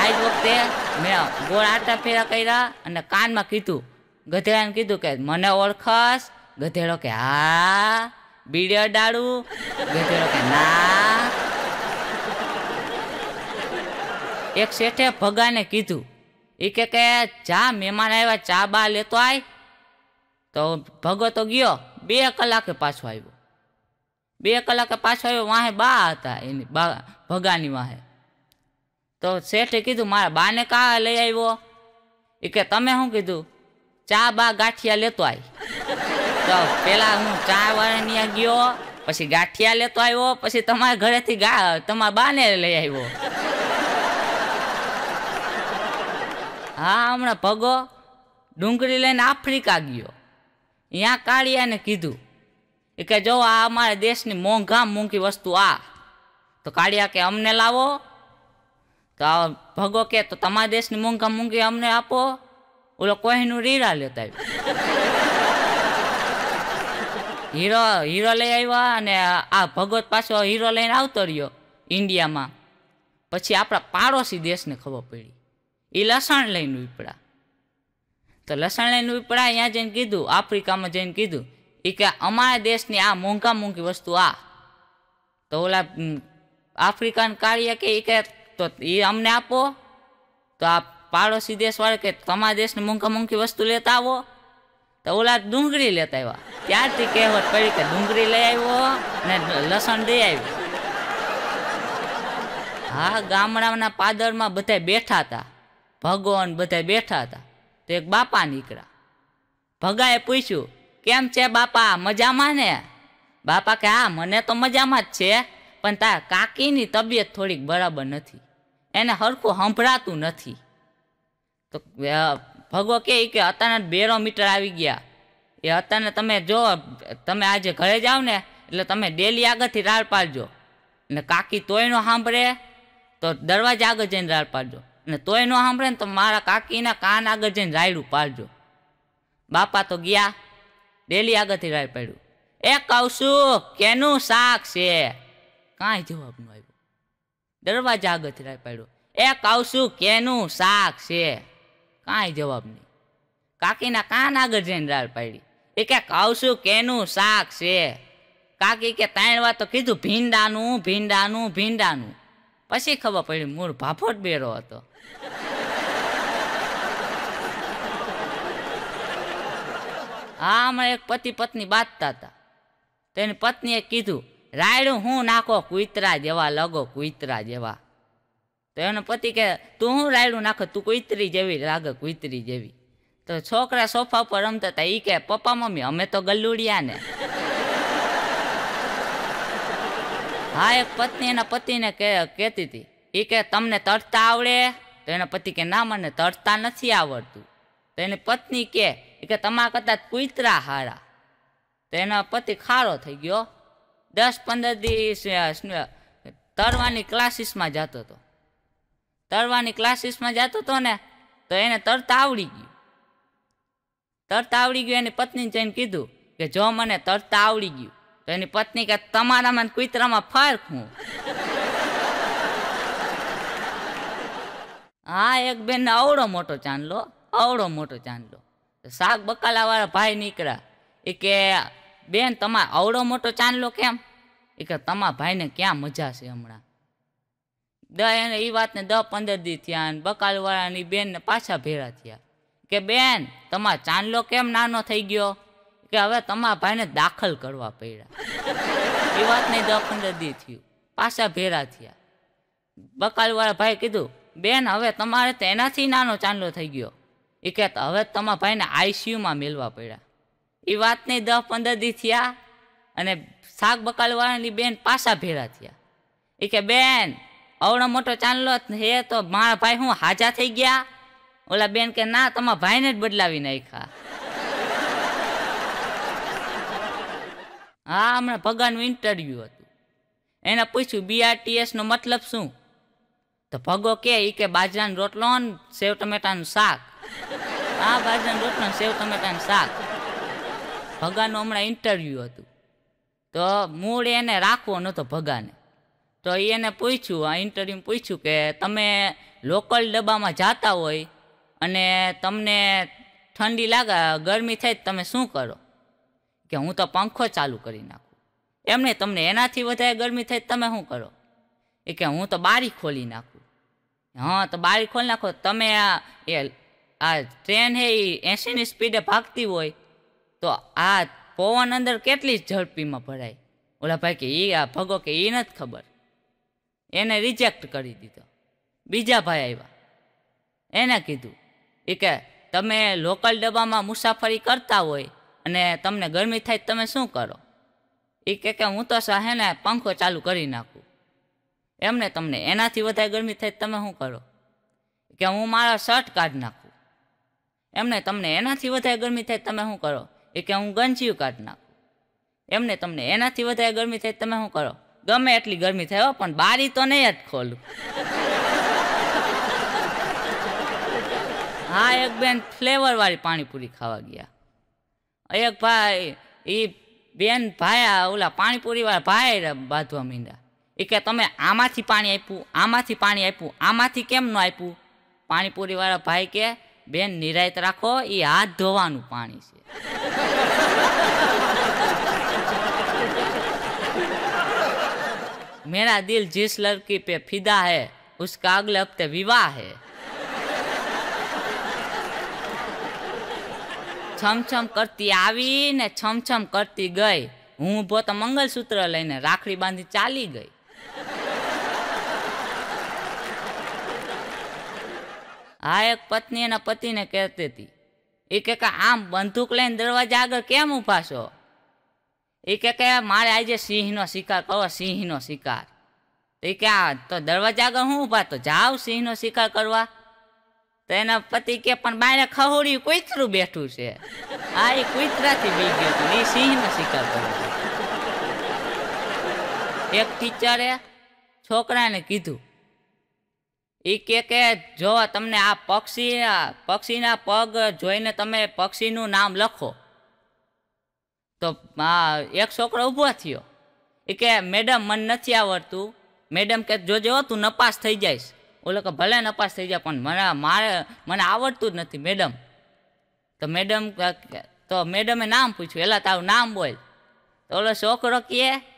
આજ વખતે મેં ગોળ આટા ફેરા કર્યા અને કાનમાં કીધું ગધેડાને કીધું કે મને ઓળખાશ ગધેડો કે હા બીડી અડાડું ગધેડો કે ના એક શેઠે ભગાને કીધું એ કે કે જા મહેમાન આવ્યા ચા બા લેતો આય તો ભગો તો ગયો બે કલાકે પાછો આવ્યો બે કલાકે પાછો આવ્યો વાહે બા હતા એની બા ભગાની વાહે તો શેઠે કીધું મારા બાને કા લઈ આવ્યો એ કે તમે શું કીધું ચા બા ગાંઠિયા લેતો આવી તો પેલા હું ચા વાળાની ગયો પછી ગાંઠિયા લેતો આવ્યો પછી તમારા ઘરેથી ગા તમારા બાને લઈ આવ્યો હા હમણાં પગો ડુંગળી લઈને આફ્રિકા ગયો ત્યાં કાળિયાને કીધું એ કે જો આ અમારા દેશની મોંઘા મોંઘી વસ્તુ આ તો કાળિયા કે અમને લાવો તો આ ભગો કે તો તમારા દેશની મોંઘા મોંઘી અમને આપો ઓલો કોહીનું રીરા લેતા આવ્યો હીરો હીરો લઈ આવ્યા અને આ ભગવત પાછો હીરો લઈને આવતો રહ્યો ઇન્ડિયામાં પછી આપણા પાડોશી દેશને ખબર પડી એ લસણ લઈને વીપડા તો લસણ લઈને વીપળા અહીંયા જઈને કીધું આફ્રિકામાં જઈને કીધું એ કે અમારા દેશની આ મોંઘા મોંઘી વસ્તુ આ તો ઓલા આફ્રિકન કાળીએ કે એ કે તો એ અમને આપો તો આ પાડોશી દેશવાળા કે તમારા દેશની મોંઘા મોંઘી વસ્તુ લેતા આવો તો ઓલા ડુંગળી લેતા આવ્યા ત્યારથી કહેવત પડી કે ડુંગળી લઈ આવ્યો ને લસણ દઈ આવ્યો હા ગામડાના પાદરમાં બધા બેઠા હતા ભગવાન બધા બેઠા હતા તો એક બાપા નીકળ્યા ભગાએ પૂછ્યું કેમ છે બાપા મજામાં ને બાપા કે હા મને તો મજામાં જ છે પણ તાર કાકીની તબિયત થોડીક બરાબર નથી એને હરખું સંભળાતું નથી તો ભગવો કે કે બેરો મીટર આવી ગયા એ અત્યારને તમે જો તમે આજે ઘરે જાઓ ને એટલે તમે ડેલી આગળથી રાળ પાડજો ને કાકી તોયનો સાંભળે તો દરવાજા આગળ જઈને રાળ પાડજો ને તોય ન સાંભળે ને તો મારા કાકીના કાન આગળ જઈને રાયડું પાડજો બાપા તો ગયા ડેલી આગળથી રાય પાડ્યું એ કહું છું કેનું શાક છે કાંઈ જવાબ ન આવ્યો દરવાજા આગળથી રાય પાડ્યો એ કહું છું કેનું શાક છે કાંઈ જવાબ નહીં કાકીના કાન આગળ જઈને રાડ પાડી એ કે કહું છું કેનું શાક છે કાકી કે ત્રણ વાર તો કીધું ભીંડાનું ભીંડાનું ભીંડાનું પછી ખબર પડી મૂળ ભાફોટ બેરો હતો હા હમણાં એક પતિ પત્ની બાંધતા હતા તો એની પત્નીએ કીધું રાયડું હું નાખો કુતરા જેવા લગો કુતરા જેવા તો એનો પતિ કે તું હું રાયડું નાખો તું કુતરી જેવી લાગે કુતરી જેવી તો છોકરા સોફા પર રમતા હતા એ કહે પપ્પા મમ્મી અમે તો ગલ્લુડિયા ને હા એક પત્ની એના પતિને કે કહેતી હતી એ કે તમને તરતા આવડે તો એના પતિ કે ના મને તરતા નથી આવડતું તો એની પત્ની કે એ કે તમારા કરતાં કુતરા હારા તો એનો પતિ ખારો થઈ ગયો દસ પંદર દિવસ તરવાની ક્લાસીસમાં જતો હતો તરવાની ક્લાસીસમાં જતો હતો ને તો એને તરતા આવડી ગયું તરતા આવડી ગયું એની પત્ની જઈને કીધું કે જો મને તરતા આવડી ગયું તો એની પત્ની કે તમારામાં કુતરામાં ફરક હું હા એક બેન આવડો મોટો ચાંદલો આવડો મોટો ચાંદલો શાક બકાલાવાળા ભાઈ નીકળ્યા એ કે બેન તમાર અવડો મોટો ચાંદલો કેમ એ કે તમારા ભાઈને ક્યાં મજા છે હમણાં દ એને એ વાતને દસ પંદર દી થયા અને બકાલવાળાની બેનને પાછા ભેળા થયા કે બેન તમાર ચાંદલો કેમ નાનો થઈ ગયો કે હવે તમારા ભાઈને દાખલ કરવા પડ્યા એ વાતને દસ પંદર દી થયું પાછા ભેરા થયા બકાલવાળા ભાઈ કીધું બેન હવે તમારે તો એનાથી નાનો ચાંદલો થઈ ગયો એ તો હવે તમારા ભાઈને આઈસીયુમાં મેળવા પડ્યા એ વાતની દસ પંદર દી થયા અને શાક બકાલવાળાની બેન પાછા ભેળા થયા એ કે બેન અવડો મોટો ચાંદલો હે તો મારા ભાઈ હું હાજા થઈ ગયા ઓલા બેન કે ના તમારા ભાઈને જ બદલાવી નાખ્યા હા હમણાં ભગવાનનું ઇન્ટરવ્યુ હતું એને પૂછ્યું બીઆરટીએસનો મતલબ શું તો ભગો કે એ કે બાજરાનો રોટલો ને સેવ ટમેટાનું શાક આ બાજરા રોટલો સેવ તમે ટમેટાનું શાક ભગાનું હમણાં ઇન્ટરવ્યૂ હતું તો મૂળ એને રાખવો નહોતો ભગાને તો એને પૂછ્યું આ ઇન્ટરવ્યુ પૂછ્યું કે તમે લોકલ ડબ્બામાં જાતા હોય અને તમને ઠંડી લાગે ગરમી થાય તમે શું કરો કે હું તો પંખો ચાલુ કરી નાખું એમને તમને એનાથી વધારે ગરમી થાય તમે શું કરો એ કે હું તો બારી ખોલી નાખું હા તો બારી ખોલી નાખો તમે એ આ ટ્રેન હે એ એંશીની સ્પીડે ભાગતી હોય તો આ પવન અંદર કેટલી ઝડપીમાં ભરાય ઓલા ભાઈ કે એ આ ભગો કે એ નથી ખબર એને રિજેક્ટ કરી દીધો બીજા ભાઈ આવ્યા એને કીધું એ કે તમે લોકલ ડબ્બામાં મુસાફરી કરતા હોય અને તમને ગરમી થાય તમે શું કરો એ કે કે હું તો સાહેને ને પંખો ચાલુ કરી નાખું એમને તમને એનાથી વધારે ગરમી થાય તમે શું કરો કે હું મારા શર્ટ કાઢી નાખું એમને તમને એનાથી વધારે ગરમી થાય તમે શું કરો એ કે હું ગંજીયું કાઢી નાખું એમને તમને એનાથી વધારે ગરમી થાય તમે શું કરો ગમે એટલી ગરમી થાય હો પણ બારી તો નહીં જ ખોલું હા એક બેન ફ્લેવરવાળી પાણીપુરી ખાવા ગયા એક ભાઈ એ બેન ભાયા ઓલા પાણીપુરીવાળા ભાઈ બાંધવા મીંડા એ કે તમે આમાંથી પાણી આપ્યું આમાંથી પાણી આપ્યું આમાંથી કેમ ન આપ્યું પાણીપુરીવાળા ભાઈ કે બેન નિરાયત રાખો એ હાથ ધોવાનું પાણી છે मेरा દિલ जिस લડકી પે ફિદા है उसका अगले हफ्ते વિવાહ है છમછમ કરતી આવી ને છમછમ કરતી ગઈ હું તો મંગલસૂત્ર લઈને રાખડી બાંધી ચાલી ગઈ આ એક પત્ની એના પતિને કહેતી હતી એ કે આમ બંદૂક લઈને દરવાજા આગળ કેમ ઊભા છો એ કે મારે આજે સિંહનો શિકાર કરવો સિંહનો શિકાર એ કે આ તો દરવાજા આગળ હું ઊભા તો જાઓ સિંહનો શિકાર કરવા તો એના પતિ કે પણ બાયરે ખહુડી કુતરું બેઠું છે આ એ કુતરાથી બી ગયું એ સિંહનો શિકાર કર્યો એક ટીચરે છોકરાને કીધું એ કે કે જો તમને આ પક્ષી પક્ષીના પગ જોઈને તમે પક્ષીનું નામ લખો તો એક છોકરો ઊભો થયો એ કે મેડમ મને નથી આવડતું મેડમ કે જોજો તું નપાસ થઈ જઈશ ઓલો કે ભલે નપાસ થઈ જાય પણ મને મારે મને આવડતું જ નથી મેડમ તો મેડમ તો મેડમે નામ પૂછ્યું એલા તારું નામ બોલ તો ઓલો છોકરો કહે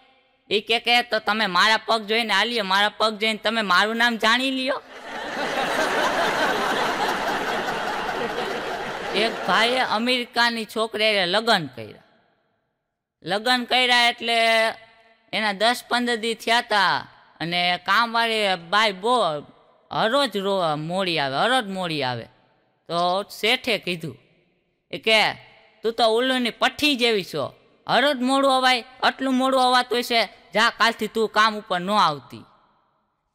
એ કે કે તો તમે મારા પગ જોઈને આલીએ મારા પગ જોઈને તમે મારું નામ જાણી લ્યો એક ભાઈએ અમેરિકાની છોકરીએ લગ્ન કર્યા લગ્ન કર્યા એટલે એના દસ પંદર દી થયા હતા અને કામવાળી બાય બહુ હરોજ રો મોડી આવે હરોજ મોડી આવે તો શેઠે કીધું એ કે તું તો ઉલ્લુની પઠ્ઠી જેવી છો હરજ મોડું અવાય આટલું મોડું અવાતું છે જા કાલથી તું કામ ઉપર ન આવતી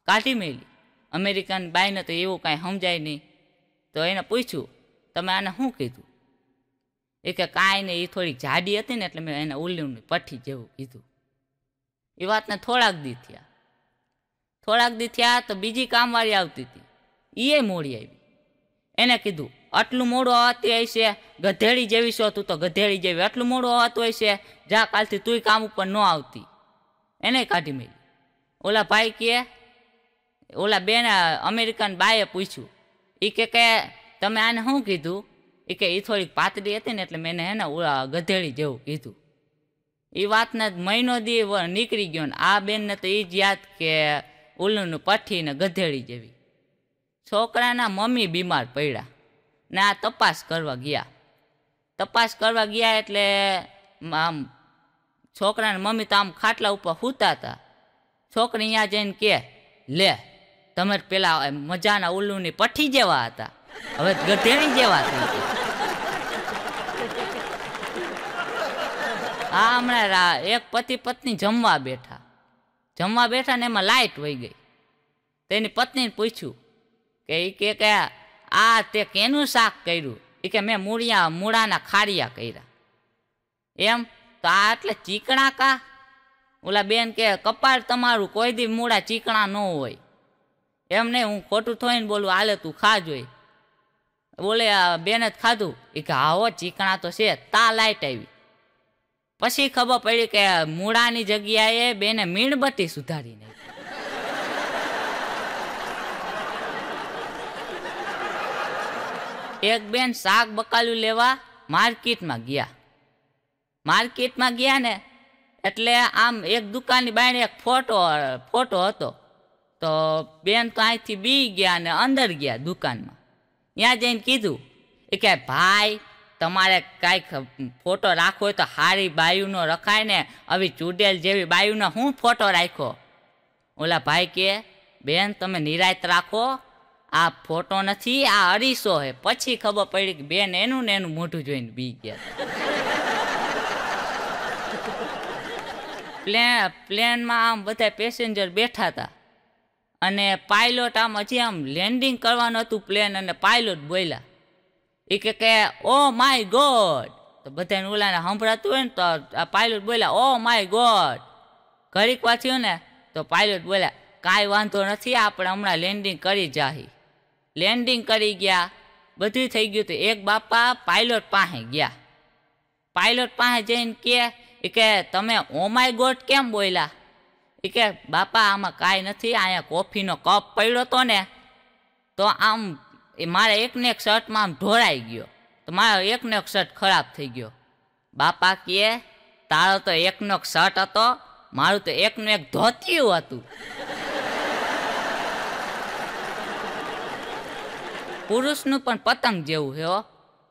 કાઢી મેલી અમેરિકન બાઈને તો એવું કાંઈ સમજાય નહીં તો એને પૂછ્યું તમે આને શું કીધું એ કે કાંઈ નહીં એ થોડીક જાડી હતી ને એટલે મેં એને ઉલ્લુની પઠી જેવું કીધું એ વાતને થોડાક દી થયા થોડાક દી થયા તો બીજી કામવાળી આવતી હતી એ મોડી આવી એને કીધું આટલું મોડું આવતી હોય છે ગધેડી જેવી છો તું તો ગધેડી જેવી આટલું મોડું આવતું હોય છે જા કાલથી તું કામ ઉપર ન આવતી એને કાઢી મેલી ઓલા ભાઈ કહે ઓલા બેન અમેરિકન બાએ પૂછ્યું એ કે કે તમે આને શું કીધું એ કે એ થોડીક પાતળી હતી ને એટલે મેં એને ઓલા ગધેડી જેવું કીધું એ વાતને મહિનો દી નીકળી ગયો ને આ બેનને તો એ જ યાદ કે ઉલ્લુનું પઠ્ઠી ને ગધેડી જેવી છોકરાના મમ્મી બીમાર પડ્યા ને આ તપાસ કરવા ગયા તપાસ કરવા ગયા એટલે આમ છોકરાને મમ્મી તો આમ ખાટલા ઉપર સૂતા હતા છોકરી અહીંયા જઈને કે લે તમે પેલા મજાના ઉલ્લુની પઠી જેવા હતા હવે ગધેડી જેવા હતા હા હમણાં એક પતિ પત્ની જમવા બેઠા જમવા બેઠા ને એમાં લાઇટ વહી ગઈ તેની પત્નીને પૂછ્યું કે એ કે કયા આ તે કેનું શાક કર્યું એ કે મેં મૂળિયા મૂળાના ખારિયા કર્યા એમ તો આ એટલે ચીકણા કા ઓલા બેન કે કપાળ તમારું કોઈ દી મૂળા ચીકણા ન હોય એમ નહીં હું ખોટું થોઈને બોલું હાલે તું ખાજોય બોલે બેન જ ખાધું એ કે હાવો ચીકણા તો છે તા લાઈટ આવી પછી ખબર પડી કે મૂળાની જગ્યાએ બેને મીણબત્તી સુધારીને એક બેન શાક બકાલું લેવા માર્કેટમાં ગયા માર્કેટમાં ગયા ને એટલે આમ એક દુકાનની બાયણે એક ફોટો ફોટો હતો તો બેન તો અહીંથી બી ગયા ને અંદર ગયા દુકાનમાં ત્યાં જઈને કીધું એ કે ભાઈ તમારે કાંઈક ફોટો રાખવો હોય તો હારી બાયુનો રખાય ને આવી ચૂડેલ જેવી બાયુનો હું ફોટો રાખ્યો ઓલા ભાઈ કે બેન તમે નિરાયત રાખો આ ફોટો નથી આ અરીસો હે પછી ખબર પડી કે બેન એનું ને એનું મોઢું જોઈને બી ગયા પ્લેન પ્લેનમાં આમ બધા પેસેન્જર બેઠા હતા અને પાયલોટ આમ હજી આમ લેન્ડિંગ કરવાનું હતું પ્લેન અને પાયલોટ બોલ્યા એ કે કે ઓ માય ગોડ તો બધાને ઓલાને સંભળાતું હોય ને તો આ પાયલોટ બોલ્યા ઓ માય ગોડ ઘડીક પાછ્યું ને તો પાયલોટ બોલ્યા કાંઈ વાંધો નથી આપણે હમણાં લેન્ડિંગ કરી જાહી લેન્ડિંગ કરી ગયા બધું થઈ ગયું હતું એક બાપા પાયલોટ પાસે ગયા પાયલોટ પાસે જઈને કહે એ કે તમે ઓમાય oh ગોટ કેમ બોલ્યા એ કે બાપા આમાં કાંઈ નથી અહીંયા કોફીનો કપ પડ્યો હતો ને તો આમ એ મારા એકને એક શર્ટમાં આમ ઢોળાઈ ગયો તો મારો એકનો એક શર્ટ ખરાબ થઈ ગયો બાપા કહે તારો તો એકનો એક શર્ટ હતો મારું તો એકનું એક ધોતિયું હતું પુરુષનું પણ પતંગ જેવું છે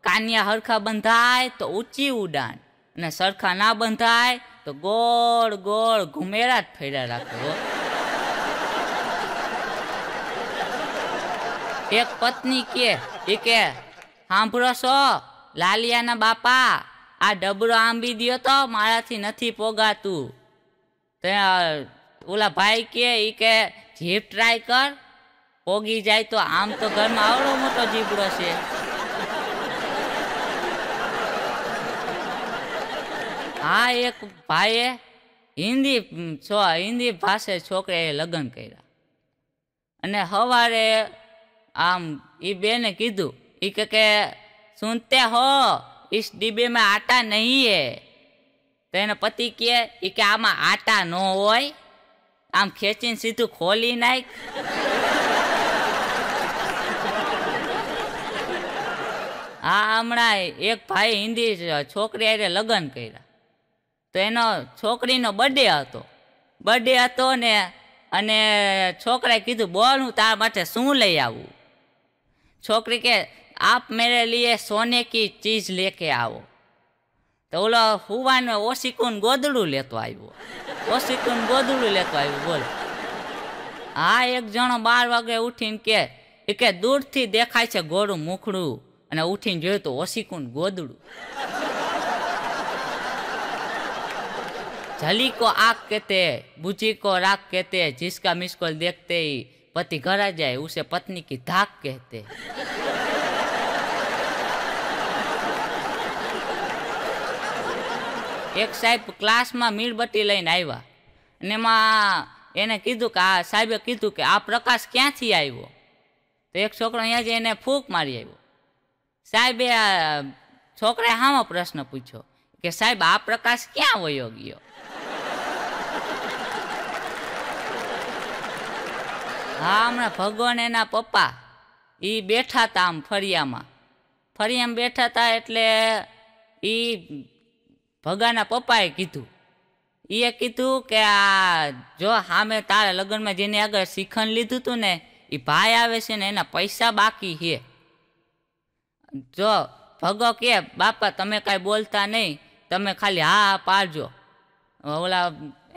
કાનિયા હરખા બંધાય તો ઊંચી ઉડાન અને સરખા ના બંધાય તો ગોળ ગોળ ઘુમેરા જ ફેર્યા રાખો એક પત્ની કે એ કે સાંભળો છો લાલિયાના બાપા આ ડબરો આંબી દો તો મારાથી નથી પોગાતું તે ઓલા ભાઈ કે એ કે જીપ ટ્રાય કર પોગી જાય તો આમ તો ઘરમાં આવડો મોટો જીબડો છે હા એક ભાઈએ હિન્દી હિન્દી ભાષે છોકરાએ લગ્ન કર્યા અને સવારે આમ એ બેને કીધું એ કે કે સુનતે હો ઈસ ડીબેમાં આટા નહીં હે તો એને પતિ કહે એ કે આમાં આટા ન હોય આમ ખેંચીને સીધું ખોલી નાખ આ હમણાં એક ભાઈ હિન્દી છોકરી આરે લગ્ન કર્યા તો એનો છોકરીનો બર્થડે હતો બર્થડે હતો ને અને છોકરાએ કીધું બોલ હું તારા માટે શું લઈ આવું છોકરી કે આપ મેરે લીએ સોને કી ચીજ લેકે આવો તો ઓલો હુવાને ઓશિકુન ગોદડું લેતો આવ્યો ઓશિકુન ગોદડું લેતો આવ્યું બોલ હા એક જણો બાર વાગે ઉઠીને કે એ કે દૂરથી દેખાય છે ગોળું મુખડું અને ઉઠીને જોયું તો ઓસીકું ગોદડું જલી કો આગ કેતે બુજી કો રાગ કેતે જિસકા મિસકોલ દેખતે પતિ ઘર આ જાય ઉસે પત્ની કી ધાક કહેતે એક સાહેબ ક્લાસમાં મીણબત્તી લઈને આવ્યા અને એમાં એને કીધું કે આ સાહેબે કીધું કે આ પ્રકાશ ક્યાંથી આવ્યો તો એક છોકરો અહીંયા જઈને ફૂંક મારી આવ્યો સાહેબે છોકરાએ હામાં પ્રશ્ન પૂછ્યો કે સાહેબ આ પ્રકાશ ક્યાં વયો ગયો હા હમણાં ભગવાન એના પપ્પા એ બેઠા હતા આમ ફરિયામાં ફળિયામાં બેઠા હતા એટલે એ ભગવાનના પપ્પાએ કીધું એ કીધું કે આ જો સામે તારા લગ્નમાં જેને આગળ શિખન લીધું હતું ને એ ભાઈ આવે છે ને એના પૈસા બાકી છે જો ભગો કે બાપા તમે કાંઈ બોલતા નહીં તમે ખાલી હા હા પાડજો ઓલા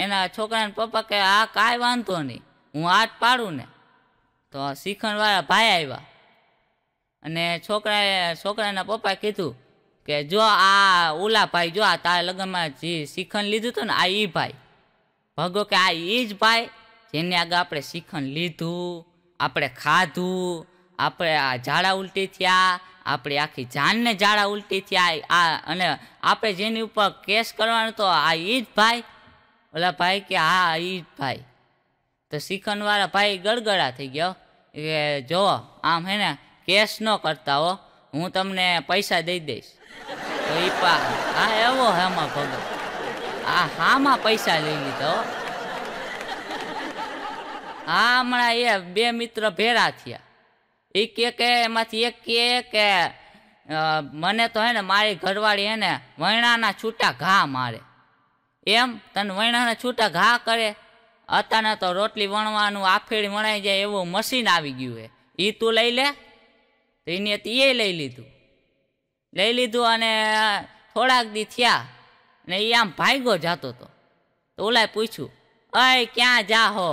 એના છોકરાના પપ્પા કે આ કાંઈ વાંધો નહીં હું હાથ પાડું ને તો શિખંડવાળા ભાઈ આવ્યા અને છોકરાએ છોકરાના પપ્પાએ કીધું કે જો આ ઓલા ભાઈ જો આ તારા લગ્નમાં જે શિખંડ લીધું હતું ને આ એ ભાઈ ભગો કે આ એ જ ભાઈ જેને આગળ આપણે શીખણ લીધું આપણે ખાધું આપણે આ ઝાડા ઉલટી થયા આપણી આખી જાનને જાળા ઉલટી થયા આ અને આપણે જેની ઉપર કેસ કરવાનો તો આ એ જ ભાઈ ઓલા ભાઈ કે હા એ જ ભાઈ તો શિખંડવાળા ભાઈ ગડગડા થઈ ગયો કે જો આમ હે ને કેસ ન કરતા હો હું તમને પૈસા દઈ દઈશ તો એ પા હા એવો હામાં ભગત આ હામાં પૈસા લઈ લીધો હા હમણાં એ બે મિત્ર ભેરા થયા એક એક એમાંથી એક કે કે મને તો હે ને મારી ઘરવાળી હે ને વૈણાના છૂટા ઘા મારે એમ તને વૈણાના છૂટા ઘા કરે અત્યારે તો રોટલી વણવાનું આફેડી વણાઈ જાય એવું મશીન આવી ગયું હે એ તું લઈ લે તો એની હતી એ લઈ લીધું લઈ લીધું અને થોડાક દી થયા ને એ આમ ભાગ્યો જતો હતો તો ઓલાએ પૂછ્યું અય ક્યાં જા હો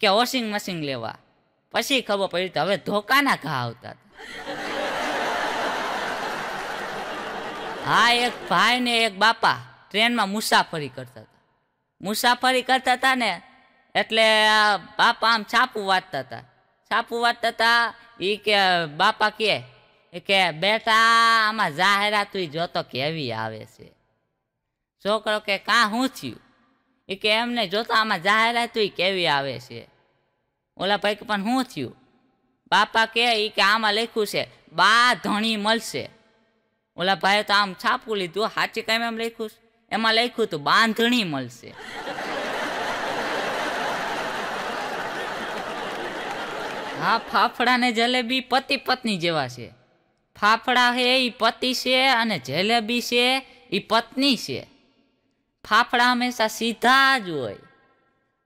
કે વોશિંગ મશીન લેવા પછી ખબર પડી હવે ધોકાના ઘા આવતા હતા હા એક ભાઈ ને એક બાપા ટ્રેનમાં મુસાફરી કરતા હતા મુસાફરી કરતા હતા ને એટલે બાપા આમ છાપું વાંચતા હતા છાપું વાંચતા હતા એ કે બાપા કે કે બેટા આમાં જાહેરાત જોતો કેવી આવે છે છોકરો કે કાં હું થયું એ કે એમને જોતા આમાં જાહેરાત કેવી આવે છે ઓલા ભાઈ કે પણ શું થયું બાપા કહે એ કે આમાં લખ્યું છે બા ધણી મળશે ઓલા ભાઈએ તો આમ છાપું લીધું સાચી કાંઈ એમ લખ્યું એમાં લખ્યું હતું બાંધણી મળશે હા ફાફડા ને જલેબી પતિ પત્ની જેવા છે ફાફડા છે એ પતિ છે અને જલેબી છે એ પત્ની છે ફાફડા હંમેશા સીધા જ હોય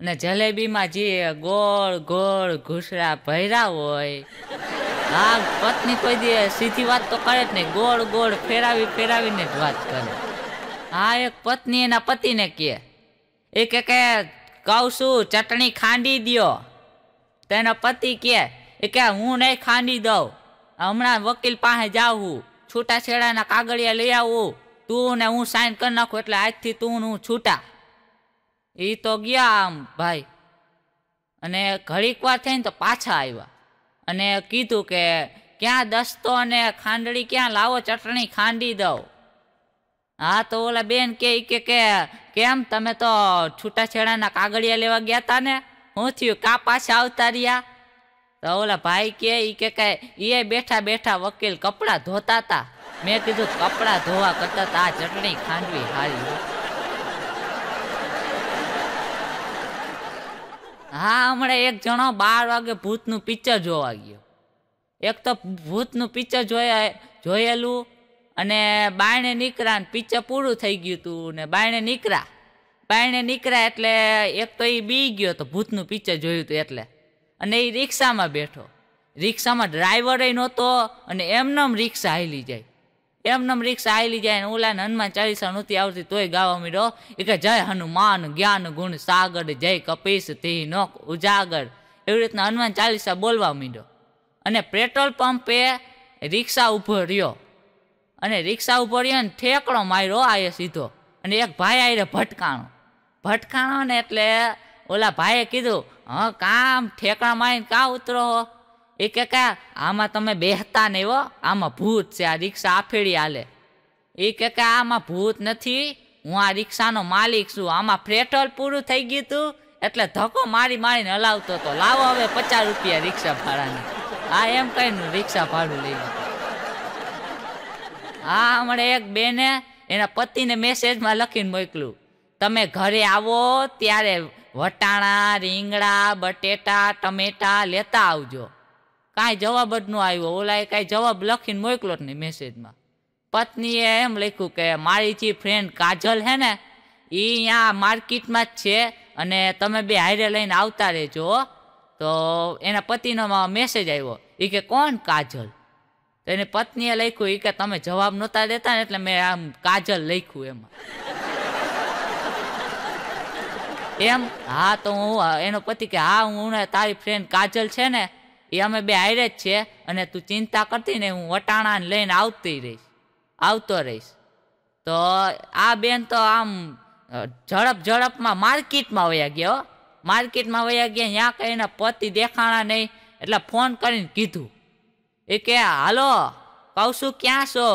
ને જલેબીમાં જે ગોળ ગોળ ઘૂસરા ભર્યા હોય હા પત્ની કોઈ દે સીધી વાત તો કરે જ નહીં ગોળ ગોળ ફેરાવી ફેરાવીને જ વાત કરે હા એક પત્ની એના પતિને કહે એ કે કે કહું છું ચટણી ખાંડી દો તેનો પતિ કહે એ કે હું નહીં ખાંડી દઉં હમણાં વકીલ પાસે જાઉં છૂટાછેડાના કાગળિયા લઈ આવું તું ને હું સાઇન કરી નાખું એટલે આજથી તું હું છૂટા એ તો ગયા આમ ભાઈ અને ઘડીક વાર થઈને તો પાછા આવ્યા અને કીધું કે ક્યાં દસ્તો અને ખાંડળી ક્યાં લાવો ચટણી ખાંડી દો હા તો ઓલા બેન કે કે કે કેમ તમે તો છૂટાછેડાના કાગળિયા લેવા ગયા હતા ને હું થયું કા પાછા આવતા રહ્યા તો ઓલા ભાઈ કે ઈ કે કે એ બેઠા બેઠા વકીલ કપડાં ધોતા હતા મેં કીધું કપડાં ધોવા કરતા આ ચટણી ખાંડવી હારી હા હમણાં એક જણો બાર વાગે ભૂતનું પિક્ચર જોવા ગયો એક તો ભૂતનું પિક્ચર જોયા જોયેલું અને બાયણે નીકળ્યા ને પિક્ચર પૂરું થઈ ગયું હતું ને બાયણે નીકળ્યા બાયણે નીકળ્યા એટલે એક તો એ બી ગયો તો ભૂતનું પિક્ચર જોયું હતું એટલે અને એ રિક્ષામાં બેઠો રિક્ષામાં ડ્રાઈવરે નહોતો અને એમનેમ રિક્ષા હાલી જાય એમનેમ રિક્ષા આવી જાય અને ઓલાને હનુમાન ચાલીસા નહોતી આવતી તોય ગાવા મીડો એ કે જય હનુમાન જ્ઞાન ગુણ સાગર જય કપીશ તી નોક ઉજાગર એવી રીતના હનુમાન ચાલીસા બોલવા મીડો અને પેટ્રોલ પંપે રિક્ષા ઊભો રહ્યો અને રિક્ષા ઊભો રહ્યો ને ઠેકડો માર્યો આયે સીધો અને એક ભાઈ આવીને ભટકાણો ભટકાણો ને એટલે ઓલા ભાઈએ કીધું હા કામ ઠેકડા મારીને કાં ઉતરો એ કે કા આમાં તમે બેહતા નહીં હો આમાં ભૂત છે આ રિક્ષા આફેડી હાલે એ કે કા આમાં ભૂત નથી હું આ રિક્ષાનો માલિક છું આમાં પેટ્રોલ પૂરું થઈ ગયું હતું એટલે ધક્કો મારી મારીને હલાવતો હતો લાવો હવે પચાસ રૂપિયા રિક્ષા ભાડાને આ એમ કહીને રિક્ષા ભાડું લઈ હા હમણાં એક બેને એના પતિને મેસેજમાં લખીને મોકલું તમે ઘરે આવો ત્યારે વટાણા રીંગણા બટેટા ટમેટા લેતા આવજો કાંઈ જવાબ જ ન આવ્યો ઓલાએ કાંઈ જવાબ લખીને મોકલો જ નહીં મેસેજમાં પત્નીએ એમ લખ્યું કે મારી જે ફ્રેન્ડ કાજલ હે ને એ અહીંયા માર્કેટમાં જ છે અને તમે બે હારે લઈને આવતા રહેજો તો એના પતિનો મેસેજ આવ્યો એ કે કોણ કાજલ તો એની પત્નીએ લખ્યું એ કે તમે જવાબ નહોતા દેતા ને એટલે મેં આમ કાજલ લખ્યું એમાં એમ હા તો હું એનો પતિ કે હા હું તારી ફ્રેન્ડ કાજલ છે ને એ અમે બે હારે જ છે અને તું ચિંતા કરતી ને હું વટાણાને લઈને આવતી રહીશ આવતો રહીશ તો આ બેન તો આમ ઝડપ ઝડપમાં માર્કેટમાં વયા ગયો માર્કેટમાં વયા ગયા ત્યાં કહીને પતિ દેખાણા નહીં એટલે ફોન કરીને કીધું એ કે હાલો કહું છું ક્યાં છો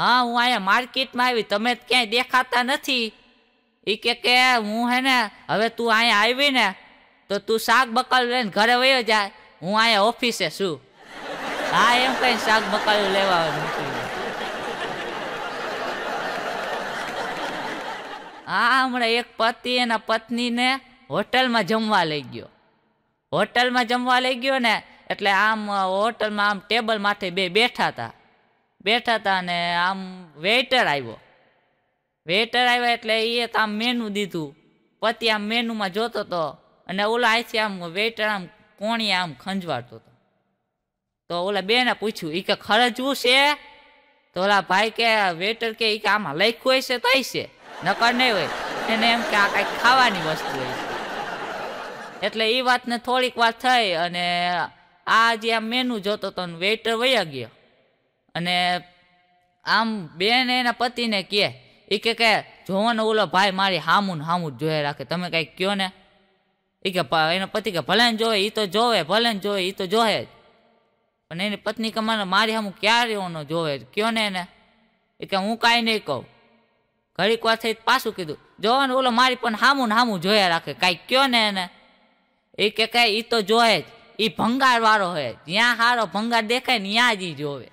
હા હું અહીંયા માર્કેટમાં આવી તમે ક્યાંય દેખાતા નથી એ કે કે હું હે ને હવે તું અહીંયા આવી ને તો તું શાક બકાલ લઈને ઘરે વયો જાય હું અહીંયા ઓફિસે છું હા એમ કઈ શાક બકાલું લેવા હા હમણાં એક પતિ એના પત્નીને હોટલમાં જમવા લઈ ગયો હોટલમાં જમવા લઈ ગયો ને એટલે આમ હોટલમાં આમ ટેબલ માથે બે બેઠા હતા બેઠા હતા અને આમ વેઇટર આવ્યો વેઇટર આવ્યા એટલે એ તો આમ મેનુ દીધું પતિ આમ મેનુમાં જોતો હતો અને ઓલા અહીંથી આમ વેઇટર આમ કોણીએ આમ ખંજવાડતો હતો તો ઓલા બેને પૂછ્યું એ કે ખરજવું છે તો ઓલા ભાઈ કે વેટર કે એ કે આમાં લખ્યું હોય છે તો છે નકર નહીં હોય એને એમ કે આ કાંઈક ખાવાની વસ્તુ હોય છે એટલે એ વાતને થોડીક વાર થઈ અને આ જે આ મેનુ જોતો હતો ને વેટર વયા ગયો અને આમ બેન એના પતિને કહે એ કે કે જોવાનો ઓલો ભાઈ મારી હામુ ને હામું જ જોયા રાખે તમે કંઈક કહો ને એ કે એનો પતિ કે ભલે જોવે એ તો જોવે ભલે જોવે એ તો જોહે જ પણ એની પત્ની કમાને મારી હમ ક્યારે ઓનો જોવે કયો ને એને એ કે હું કાંઈ નહીં કહું ઘડીક વાર થઈ પાછું કીધું જોવો ને ઓલો મારી પણ હામું ને હામું જોયા રાખે કાંઈ કયો ને એને એ કે કાંઈ એ તો જોહે જ એ ભંગાર વાળો હે જ્યાં હારો ભંગાર દેખાય ને ત્યાં જ એ જોવે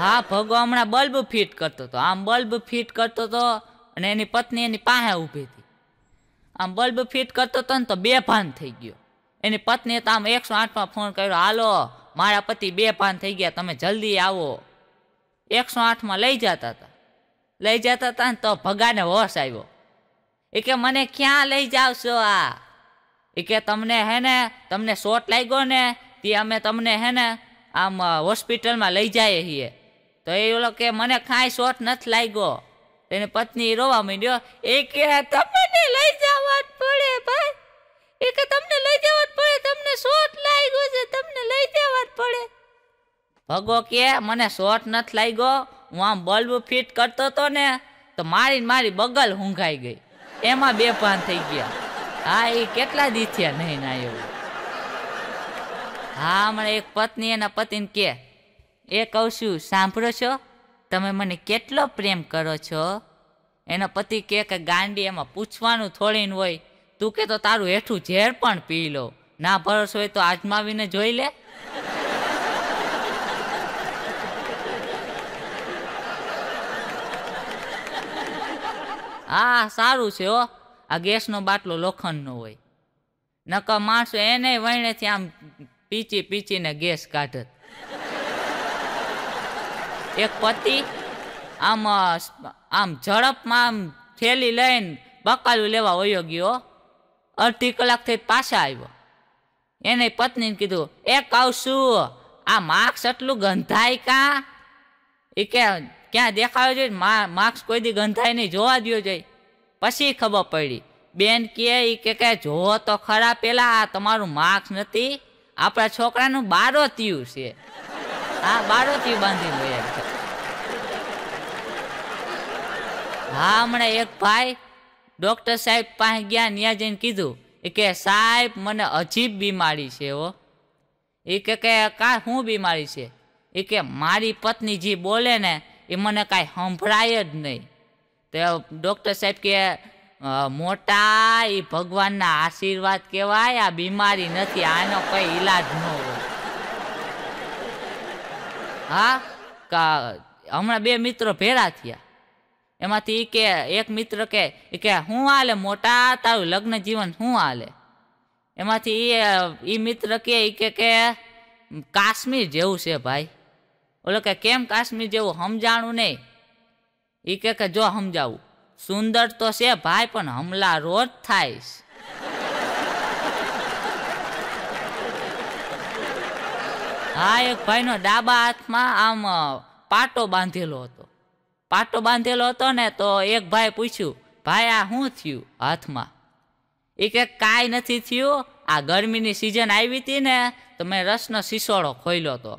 હા ભગવાન હમણાં બલ્બ ફિટ કરતો હતો આમ બલ્બ ફિટ કરતો હતો અને એની પત્ની એની પાસે ઊભી હતી આમ બલ્બ ફિટ કરતો હતો ને તો બે ભાન થઈ ગયો એની પત્નીએ તો આમ એકસો આઠમાં ફોન કર્યો હાલો મારા પતિ બે ભાન થઈ ગયા તમે જલ્દી આવો એકસો આઠમાં લઈ જતા હતા લઈ જતા હતા ને તો ભગાને હોશ આવ્યો એ કે મને ક્યાં લઈ જાવશો આ એ કે તમને હે ને તમને શોટ લાગ્યો ને તે અમે તમને હે ને આમ હોસ્પિટલમાં લઈ જઈએ છીએ તો એ ઓલો કે મને કાંઈ શોટ નથી લાગ્યો એને પત્ની રોવા માંડ્યો એ કે તમને લઈ જવા પડે ભાઈ એ કે તમને લઈ જવા પડે તમને શોટ લાગ્યો છે તમને લઈ જવા પડે ભગો કે મને શોટ નથી લાગ્યો હું આમ બલ્બ ફિટ કરતો હતો ને તો મારી મારી બગલ ઊંઘાઈ ગઈ એમાં બે પાન થઈ ગયા હા એ કેટલા દી થયા નહીં ના એવું હા હમણાં એક પત્ની એના પતિને કે એ કહું છું સાંભળો છો તમે મને કેટલો પ્રેમ કરો છો એનો પતિ કહે કે ગાંડી એમાં પૂછવાનું થોડીને હોય તું કે તો તારું હેઠું ઝેર પણ પી લો ના ભરોસો હોય તો આજમાવીને જોઈ લે હા સારું છે હો આ ગેસનો બાટલો લોખંડનો હોય નકર માણસો એને વહીણેથી આમ પીચી પીચીને ગેસ કાઢત એક પતિ આમ આમ ઝડપમાં આમ થેલી લઈને બકાલું લેવા વયો ગયો અડધી કલાક થઈ પાછા આવ્યો એને પત્નીને કીધું એ કહું શું આ માર્ક્સ એટલું ગંધાય કાં એ કે ક્યાં દેખાયો જોઈએ માર્ક્સ કોઈ દી ગંધાય નહીં જોવા દો જોઈ પછી ખબર પડી બેન કે એ કે કે જોવો તો ખરા પેલા તમારું માર્ક્સ નથી આપણા છોકરાનું બારો થયું છે આ બારોતી બાંધી હોય હા હમણાં એક ભાઈ ડોક્ટર સાહેબ પાસે ગયા ત્યાં જઈને કીધું કે સાહેબ મને અજીબ બીમારી છે ઓ એ કે કા શું બીમારી છે એ કે મારી પત્ની જે બોલે ને એ મને કાંઈ સંભળાય જ નહીં તો ડૉક્ટર સાહેબ કે મોટા એ ભગવાનના આશીર્વાદ કહેવાય આ બીમારી નથી આનો કંઈ ઈલાજ ન હોય હા હમણાં બે મિત્રો ભેળા થયા એમાંથી એ કે એક મિત્ર કે એ કે શું હાલે મોટા તારું લગ્ન જીવન શું હાલે એમાંથી એ એ મિત્ર કે કે કે કાશ્મીર જેવું છે ભાઈ ઓલો કે કેમ કાશ્મીર જેવું સમજાણું નહીં એ કે જો સમજાવું સુંદર તો છે ભાઈ પણ હમલા રોજ થાય હા એક ભાઈનો ડાબા હાથમાં આમ પાટો બાંધેલો હતો પાટો બાંધેલો હતો ને તો એક ભાઈ પૂછ્યું ભાઈ આ શું થયું હાથમાં એ કે કાંઈ નથી થયું આ ગરમીની સિઝન આવી હતી ને તો મેં રસનો સિસોડો ખોલ્યો હતો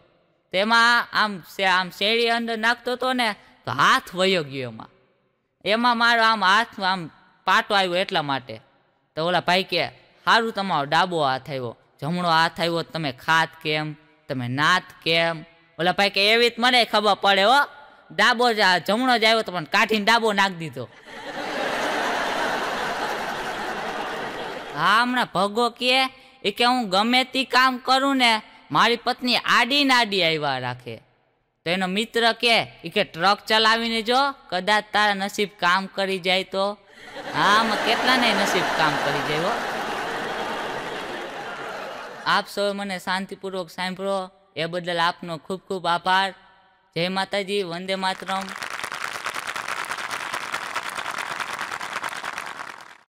તેમાં આમ આમ શેરી અંદર નાખતો હતો ને તો હાથ વયો ગયો એમાં એમાં મારો આમ હાથ આમ પાટો આવ્યો એટલા માટે તો ઓલા ભાઈ કે સારું તમારો ડાબો હાથ આવ્યો જમણો હાથ આવ્યો તમે ખાત કેમ તમે નાત કેમ ઓલા ભાઈ કે એવી મને ખબર પડે હો ડાબો જ જમણો જ આવ્યો તો પણ કાઠીને ડાબો નાખી દીધો હા હમણાં ભગો કે એ કે હું ગમે તે કામ કરું ને મારી પત્ની આડી નાડી આવ્યા રાખે તો એનો મિત્ર કે એ કે ટ્રક ચલાવીને જો કદાચ તારા નસીબ કામ કરી જાય તો હા કેટલાને નસીબ કામ કરી જાય હો આપ સૌ મને શાંતિપૂર્વક સાંભળો એ બદલ આપનો ખૂબ ખૂબ આભાર જય માતાજી વંદે માતરમ